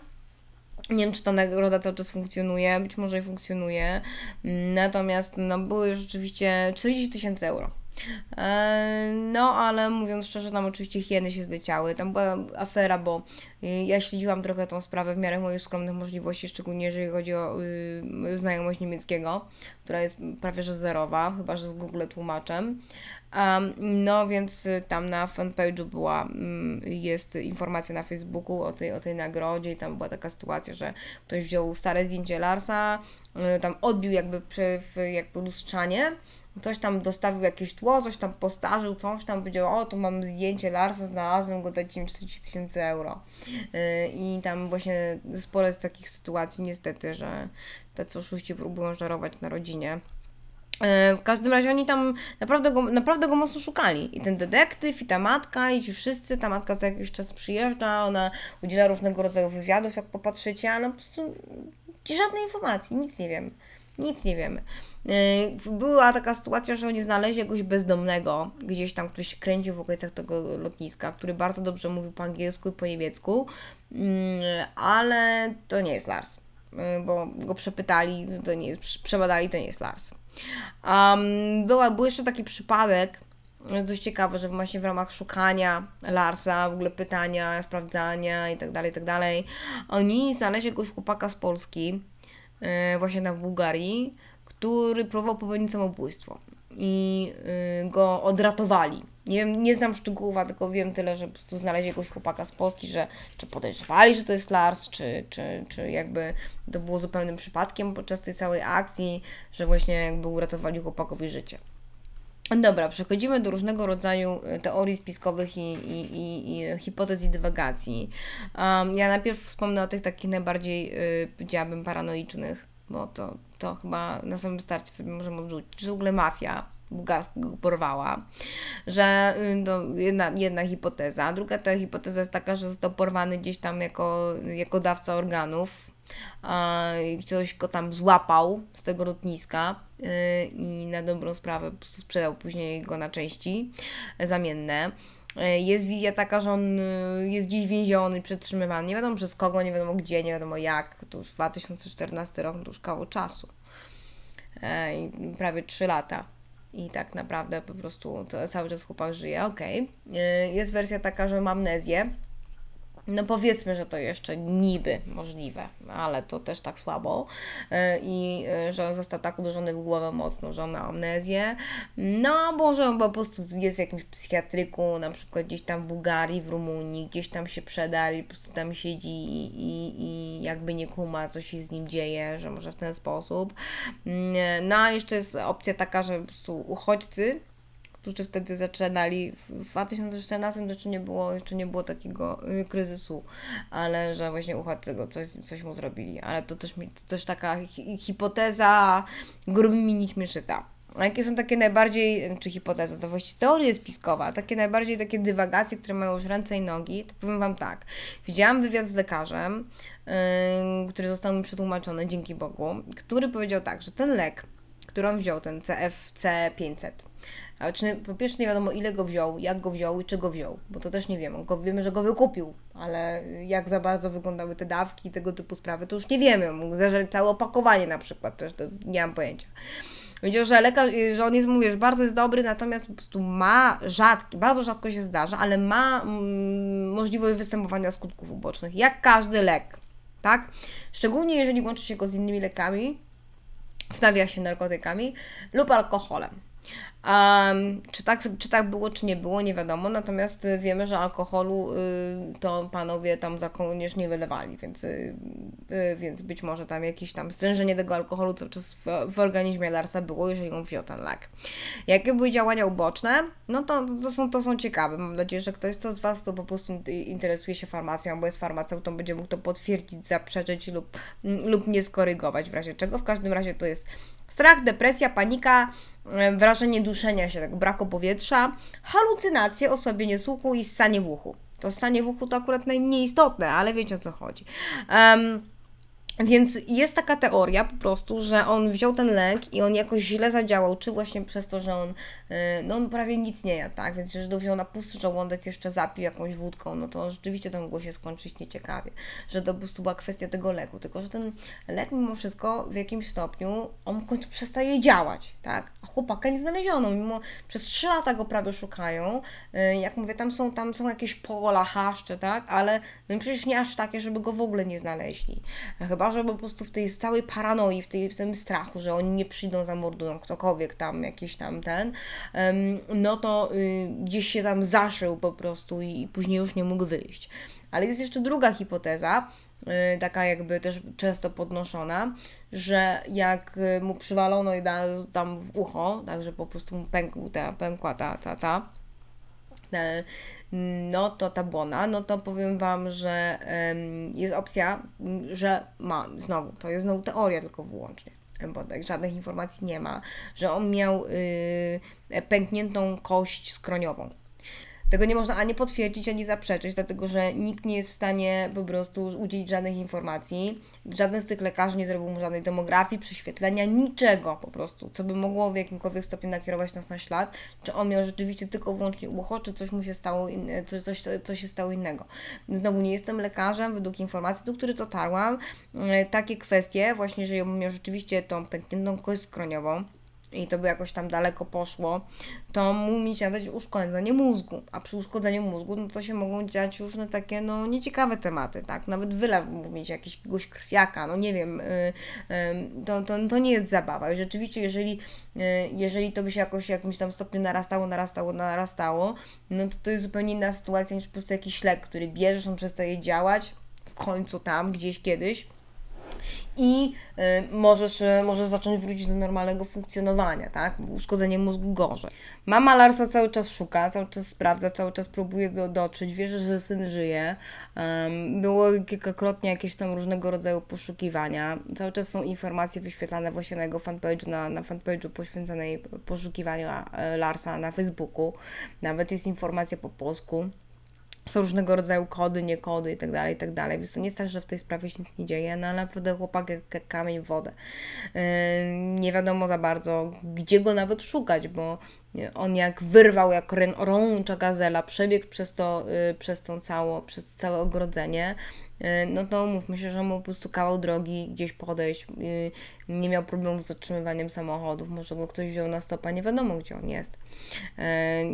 nie wiem, czy ta nagroda cały czas funkcjonuje, być może i funkcjonuje. Mm, natomiast no, były rzeczywiście 40 tysięcy euro. E, no, ale mówiąc szczerze, tam oczywiście hieny się zleciały. Tam była afera, bo e, ja śledziłam trochę tą sprawę w miarę moich skromnych możliwości, szczególnie jeżeli chodzi o y, znajomość niemieckiego, która jest prawie że zerowa, chyba że z Google tłumaczem. Um, no więc y, tam na fanpage'u była, mm, jest informacja na Facebooku o tej, o tej nagrodzie i tam była taka sytuacja, że ktoś wziął stare zdjęcie Larsa, y, tam odbił jakby, przy, jakby lustrzanie coś tam dostawił jakieś tło, coś tam postarzył, coś tam powiedział, o tu mam zdjęcie Larsa, znalazłem go, dajcie im 40 tysięcy euro. Y, I tam właśnie sporo jest takich sytuacji niestety, że co oszuści próbują żarować na rodzinie. Y, w każdym razie oni tam naprawdę go, naprawdę go mocno szukali. I ten detektyw, i ta matka, i ci wszyscy. Ta matka co jakiś czas przyjeżdża, ona udziela różnego rodzaju wywiadów, jak popatrzycie, a no po prostu żadnej informacji, nic nie wiem. Nic nie wiemy. Y, była taka sytuacja, że oni znaleźli jakiegoś bezdomnego, gdzieś tam ktoś się kręcił w okolicach tego lotniska, który bardzo dobrze mówił po angielsku i po niemiecku, mm, ale to nie jest Lars, y, bo go przepytali, to nie przebadali, to nie jest Lars. Um, była, był jeszcze taki przypadek, jest dość ciekawe, że właśnie w ramach szukania Larsa, w ogóle pytania, sprawdzania i tak dalej, tak dalej, oni znaleźli jakiegoś chłopaka z Polski, E, właśnie na Bułgarii, który próbował popełnić samobójstwo i e, go odratowali. Nie wiem, nie znam szczegółów, a tylko wiem tyle, że po prostu znaleźli jakiegoś chłopaka z Polski, że czy podejrzewali, że to jest Lars, czy, czy, czy jakby to było zupełnym przypadkiem podczas tej całej akcji, że właśnie jakby uratowali chłopakowi życie. Dobra, przechodzimy do różnego rodzaju e, teorii spiskowych i, i, i, i hipotez i dywagacji. Um, ja najpierw wspomnę o tych takich najbardziej, y, powiedziałabym, paranoicznych, bo to, to chyba na samym starcie sobie możemy odrzucić. Czy w ogóle mafia go porwała, że y, no, jedna, jedna hipoteza. Druga to hipoteza jest taka, że został porwany gdzieś tam jako, jako dawca organów, ktoś go tam złapał z tego lotniska i na dobrą sprawę po prostu sprzedał później go na części e, zamienne. E, jest wizja taka, że on e, jest gdzieś więziony, przetrzymywany, nie wiadomo przez kogo, nie wiadomo gdzie, nie wiadomo jak. To już 2014 rok, to już kawał czasu. Prawie 3 lata. I tak naprawdę po prostu cały czas chłopak żyje, okej. Okay. Jest wersja taka, że mam amnezję, no powiedzmy, że to jeszcze niby możliwe, ale to też tak słabo e, i e, że on został tak uderzony w głowę mocno, że on ma amnezję, no może że on po prostu jest w jakimś psychiatryku, na przykład gdzieś tam w Bułgarii, w Rumunii, gdzieś tam się przedali, po prostu tam siedzi i, i, i jakby nie kuma, co się z nim dzieje, że może w ten sposób. Mm, e, no a jeszcze jest opcja taka, że po prostu uchodźcy którzy wtedy zaczynali. W 2014 jeszcze nie było, jeszcze nie było takiego y, kryzysu, ale że właśnie uchodźcy go coś, coś mu zrobili. Ale to też, mi, to też taka hi hipoteza grubymi nićmi szyta. A jakie są takie najbardziej, czy hipoteza, to właściwie teoria spiskowa, takie najbardziej takie dywagacje, które mają już ręce i nogi, to powiem Wam tak. Widziałam wywiad z lekarzem, yy, który został mi przetłumaczony, dzięki Bogu, który powiedział tak, że ten lek, którą wziął, ten CFC500, ale czy po pierwsze nie wiadomo, ile go wziął, jak go wziął i czy go wziął, bo to też nie wiemy. wiemy, że go wykupił, ale jak za bardzo wyglądały te dawki i tego typu sprawy, to już nie wiemy. Mógł zażreć całe opakowanie na przykład, też to nie mam pojęcia. Powiedział, że lekarz, że on jest, mówisz, bardzo jest dobry, natomiast po prostu ma rzadki, bardzo rzadko się zdarza, ale ma mm, możliwość występowania skutków ubocznych, jak każdy lek, tak? Szczególnie jeżeli łączy się go z innymi lekami, w nawiasie narkotykami lub alkoholem. Um, czy, tak, czy tak było, czy nie było, nie wiadomo. Natomiast y, wiemy, że alkoholu y, to panowie tam za kołnierz nie wylewali, więc, y, y, więc być może tam jakieś tam stężenie tego alkoholu cały czas w, w organizmie Larsa było, jeżeli on wziął ten lek. Jakie były działania uboczne? No to, to, są, to są ciekawe. Mam nadzieję, że ktoś z Was, to po prostu interesuje się farmacją, bo jest farmaceutą, będzie mógł to potwierdzić, zaprzeczyć lub, mm, lub nie skorygować w razie czego. W każdym razie to jest Strach, depresja, panika, e, wrażenie duszenia się, tak, braku powietrza, halucynacje, osłabienie słuchu i ssanie w uchu. To ssanie w uchu to akurat najmniej istotne, ale wiecie o co chodzi. Um, więc jest taka teoria po prostu, że on wziął ten lek i on jakoś źle zadziałał, czy właśnie przez to, że on, y, no on prawie nic nie jadł, tak, więc jeżeli wziął na pusty żołądek, jeszcze zapił jakąś wódką, no to rzeczywiście to mogło się skończyć nieciekawie, że to po prostu była kwestia tego leku, tylko że ten lek mimo wszystko w jakimś stopniu, on w końcu przestaje działać, tak, a chłopaka nie znaleziono, mimo przez 3 lata go prawie szukają, y, jak mówię, tam są, tam są jakieś pola, haszcze, tak, ale no przecież nie aż takie, żeby go w ogóle nie znaleźli, chyba osoba, że po prostu w tej całej paranoi, w, tej, tym strachu, że oni nie przyjdą, zamordują ktokolwiek tam, jakiś tam ten, no to y, gdzieś się tam zaszył po prostu i później już nie mógł wyjść. Ale jest jeszcze druga hipoteza, y, taka jakby też często podnoszona, że jak y, mu przywalono i dał tam w ucho, także po prostu mu pękł ta, pękła ta, ta, ta, no to ta błona, no to powiem Wam, że jest opcja, że ma, znowu, to jest znowu teoria tylko wyłącznie, bo tak żadnych informacji nie ma, że on miał y, pękniętą kość skroniową tego nie można ani potwierdzić, ani zaprzeczyć, dlatego że nikt nie jest w stanie po prostu udzielić żadnych informacji. Żaden z tych lekarzy nie zrobił mu żadnej demografii, prześwietlenia, niczego po prostu, co by mogło w jakimkolwiek stopniu nakierować nas na ślad, czy on miał rzeczywiście tylko wyłącznie ucho, czy coś mu się stało, coś, coś, coś się stało innego. Znowu nie jestem lekarzem, według informacji, do których dotarłam, e, takie kwestie, właśnie, że ja bym miał rzeczywiście tą pękniętą kość skroniową, i to by jakoś tam daleko poszło, to mógł mieć nawet uszkodzenie mózgu, a przy uszkodzeniu mózgu no to się mogą dziać różne takie no nieciekawe tematy, tak, nawet wylew mógł mieć jakiegoś krwiaka, no nie wiem, y, y, to, to, to nie jest zabawa i rzeczywiście jeżeli, y, jeżeli to by się jakoś jakimś tam stopniu narastało, narastało, narastało, no to to jest zupełnie inna sytuacja niż po prostu jakiś lek, który bierzesz, on przestaje działać, w końcu tam, gdzieś kiedyś, i y, możesz, y, możesz zacząć wrócić do normalnego funkcjonowania, tak? Uszkodzenie mózgu gorzej. Mama Larsa cały czas szuka, cały czas sprawdza, cały czas próbuje do, dotrzeć, wierzy, że syn żyje. było kilkakrotnie jakieś tam różnego rodzaju poszukiwania. Cały czas są informacje wyświetlane właśnie na jego fanpage'u, na, na fanpage'u poświęconej poszukiwaniu e, Larsa na Facebooku. Nawet jest informacja po polsku są różnego rodzaju kody, nie kody itd., tak itd. Tak Więc to nie jest tak, że w tej sprawie się nic nie dzieje, no ale naprawdę chłopak jak, kamień w wodę. Yy, nie wiadomo za bardzo, gdzie go nawet szukać, bo on jak wyrwał, jak rącza gazela, przebiegł przez to, yy, przez tą cało, przez całe ogrodzenie, yy, no to mówmy się, że mu po prostu kawał drogi gdzieś podejść, yy, nie miał problemów z zatrzymywaniem samochodów, może go ktoś wziął na stopa, nie wiadomo gdzie on jest. Yy,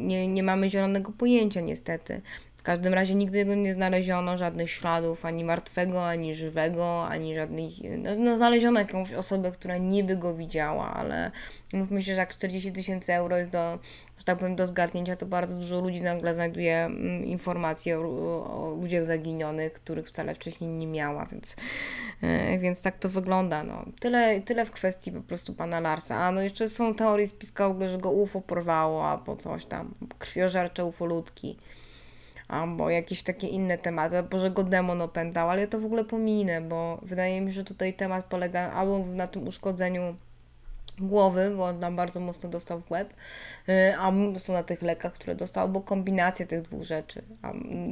nie, nie mamy zielonego pojęcia niestety każdym razie nigdy go nie znaleziono, żadnych śladów, ani martwego, ani żywego, ani żadnych. No, no znaleziono jakąś osobę, która niby go widziała, ale mówmy się, że jak 40 tysięcy euro jest do, że tak powiem, do zgarnięcia, to bardzo dużo ludzi nagle znajduje mm, informacje o, o, ludziach zaginionych, których wcale wcześniej nie miała, więc, yy, więc tak to wygląda. No. Tyle, tyle w kwestii po prostu pana Larsa. A no jeszcze są teorie spiska w ogóle, że go UFO porwało, albo coś tam, krwiożercze ufolutki albo jakieś takie inne tematy, albo że go demon opętał, ale ja to w ogóle pominę, bo wydaje mi się, że tutaj temat polega albo na tym uszkodzeniu głowy, bo on tam bardzo mocno dostał w łeb, y, a prostu na tych lekach, które dostał, bo kombinacja tych dwóch rzeczy.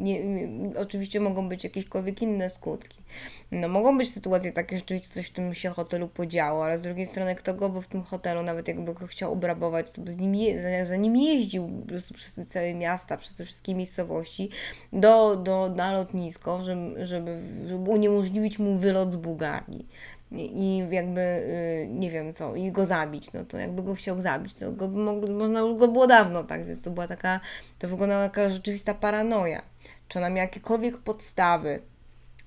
Nie, nie, oczywiście mogą być jakiekolwiek inne skutki. No mogą być sytuacje takie, że rzeczywiście coś w tym się hotelu podziało, ale z drugiej strony kto go by w tym hotelu, nawet jakby go chciał ubrabować, to by z nim je, za, nim jeździł po prostu przez te całe miasta, przez te wszystkie miejscowości do, do, na lotnisko, żeby, żeby, żeby uniemożliwić mu wylot z Bułgarii i jakby, y, nie wiem co, i go zabić, no to jakby go chciał zabić, to go można już go było dawno, tak, więc to była taka, to wyglądała taka rzeczywista paranoja. Czy ona miała jakiekolwiek podstawy,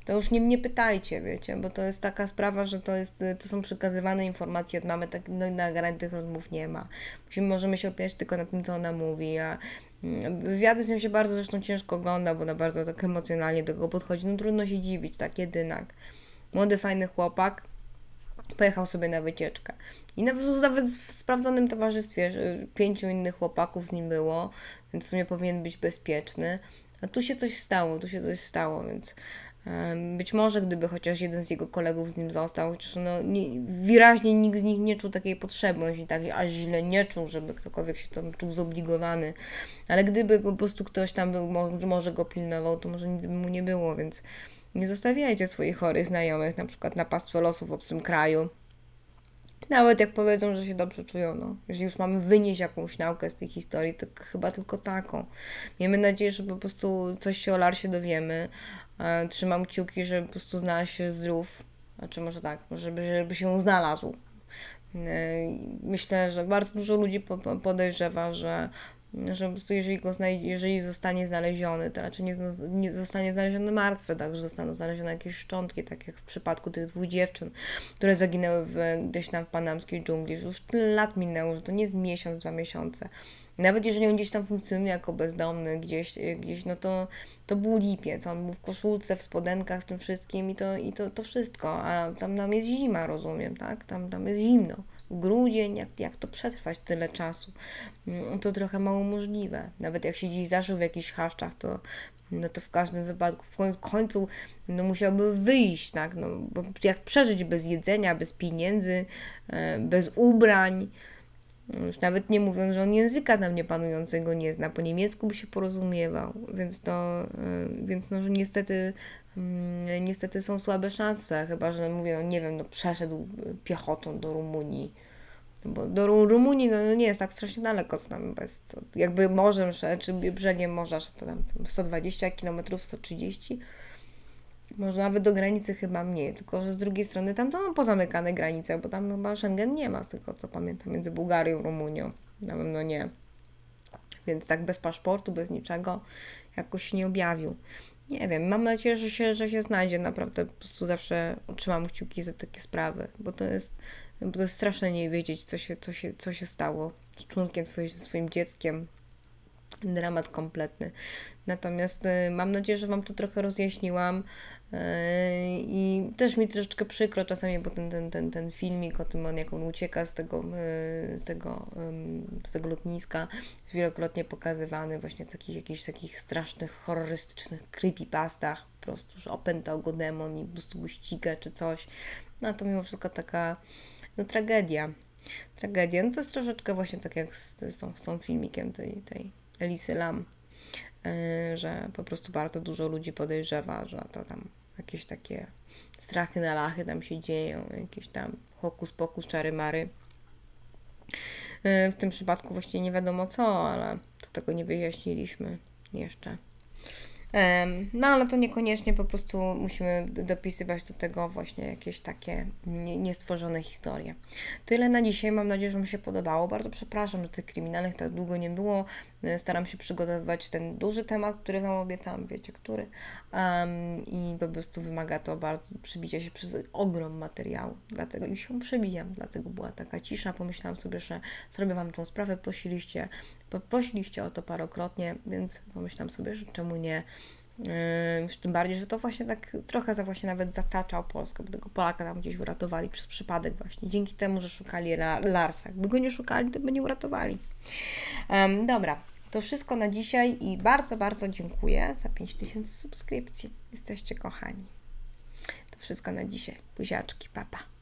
to już nie mnie pytajcie, wiecie, bo to jest taka sprawa, że to, jest, to są przekazywane informacje od mamy, tak no, nagrań tych rozmów nie ma. Musimy, możemy się opierać tylko na tym, co ona mówi, a mm, wywiady z nią się bardzo zresztą ciężko ogląda, bo ona bardzo tak emocjonalnie do tego podchodzi, no trudno się dziwić, tak, jedynak. Młody, fajny chłopak, pojechał sobie na wycieczkę. I nawet, nawet w sprawdzonym towarzystwie pięciu innych chłopaków z nim było, więc w sumie powinien być bezpieczny. A tu się coś stało, tu się coś stało, więc być może gdyby chociaż jeden z jego kolegów z nim został, chociaż no, nie, wyraźnie nikt z nich nie czuł takiej potrzeby, on tak aż źle nie czuł, żeby ktokolwiek się tam czuł zobligowany, ale gdyby po prostu ktoś tam był, może go pilnował, to może nic by mu nie było, więc nie zostawiajcie swoich chorych znajomych na przykład na pastwę losu w obcym kraju. Nawet jak powiedzą, że się dobrze czują, no. Jeżeli już mamy wynieść jakąś naukę z tej historii, to chyba tylko taką. Miejmy nadzieję, że po prostu coś się o Larsie dowiemy. E, trzymam kciuki, żeby po prostu znalazł się zdrów. Znaczy może tak, żeby, żeby się znalazł. E, myślę, że bardzo dużo ludzi podejrzewa, że że po prostu jeżeli, go znaj- jeżeli zostanie znaleziony, to raczej nie, nie, zostanie znaleziony martwy, także zostaną znalezione jakieś szczątki, tak jak w przypadku tych dwóch dziewczyn, które zaginęły w, gdzieś tam w panamskiej dżungli, że już tyle lat minęło, że to nie jest miesiąc, dwa miesiące. Nawet jeżeli on gdzieś tam funkcjonuje jako bezdomny, gdzieś, y, gdzieś no to, to był lipiec, on był w koszulce, w spodenkach, w tym wszystkim i to, i to, to wszystko, a tam, tam jest zima, rozumiem, tak? Tam, tam jest zimno grudzień, jak, jak to przetrwać tyle czasu, mm, to trochę mało możliwe. Nawet jak się dziś zaszło w jakichś haszczach, to no to w każdym wypadku, w końcu no musiałby wyjść, tak, no, bo jak przeżyć bez jedzenia, bez pieniędzy, e, bez ubrań, no już nawet nie mówiąc, że on języka tam niepanującego nie zna, po niemiecku by się porozumiewał, więc to, e, więc no, że niestety Mm, niestety są słabe szanse, chyba że mówię, no nie wiem, no przeszedł y, piechotą do Rumunii. Bo do Rumunii no, no, nie jest tak strasznie daleko, co tam jest, jakby morzem czy brzegiem morza szedł, tam 120 km, 130 może nawet do granicy chyba mniej, tylko że z drugiej strony tam to mam pozamykane granice, bo tam chyba Schengen nie ma, z tego co pamiętam, między Bułgarią i Rumunią. Na pewno nie. Więc tak bez paszportu, bez niczego jakoś się nie objawił nie wiem, mam nadzieję, że się, że się znajdzie naprawdę. Po prostu zawsze otrzymam kciuki za takie sprawy, bo to jest, bo to jest straszne nie wiedzieć, co się, co się, co się stało z członkiem twoim, swoim dzieckiem. Dramat kompletny. Natomiast y, mam nadzieję, że Wam to trochę rozjaśniłam. Yy, I też mi troszeczkę przykro czasami, bo ten, ten, ten, ten filmik o tym, on, jak on ucieka z tego, yy, z tego, yy, z tego lotniska, jest wielokrotnie pokazywany właśnie w takich jakichś takich strasznych, horrorystycznych creepypastach, po prostu, że opętał go demon i po prostu go ściga czy coś. No to mimo wszystko taka no, tragedia. Tragedia. No to jest troszeczkę właśnie tak jak z, z, tą, z tą filmikiem tej, tej Elisy Lam że po prostu bardzo dużo ludzi podejrzewa, że to tam jakieś takie strachy na lachy tam się dzieją, jakieś tam hokus pokus, czary mary. E, w tym przypadku właściwie nie wiadomo co, ale to tego nie wyjaśniliśmy jeszcze. No ale to niekoniecznie po prostu musimy dopisywać do tego właśnie jakieś takie niestworzone historie. Tyle na dzisiaj. Mam nadzieję, że Wam się podobało. Bardzo przepraszam, że tych kryminalnych tak długo nie było. Y, staram się przygotowywać ten duży temat, który Wam obiecałam, wiecie, który. Um, I po prostu wymaga to bardzo przebicia się przez ogrom materiału. Dlatego i się przebijam, dlatego była taka cisza. Pomyślałam sobie, że zrobię Wam tą sprawę. Prosiliście, prosiliście o to parokrotnie, więc pomyślałam sobie, że czemu nie Yy, już tym bardziej, że to właśnie tak trochę za właśnie nawet zataczał Polskę, bo tego Polaka tam gdzieś uratowali przez przypadek właśnie, dzięki temu, że szukali Larsa. Gdyby go nie szukali, to by nie uratowali. Um, dobra, to wszystko na dzisiaj i bardzo, bardzo dziękuję za 5000 subskrypcji. Jesteście kochani. To wszystko na dzisiaj. Buziaczki, papa.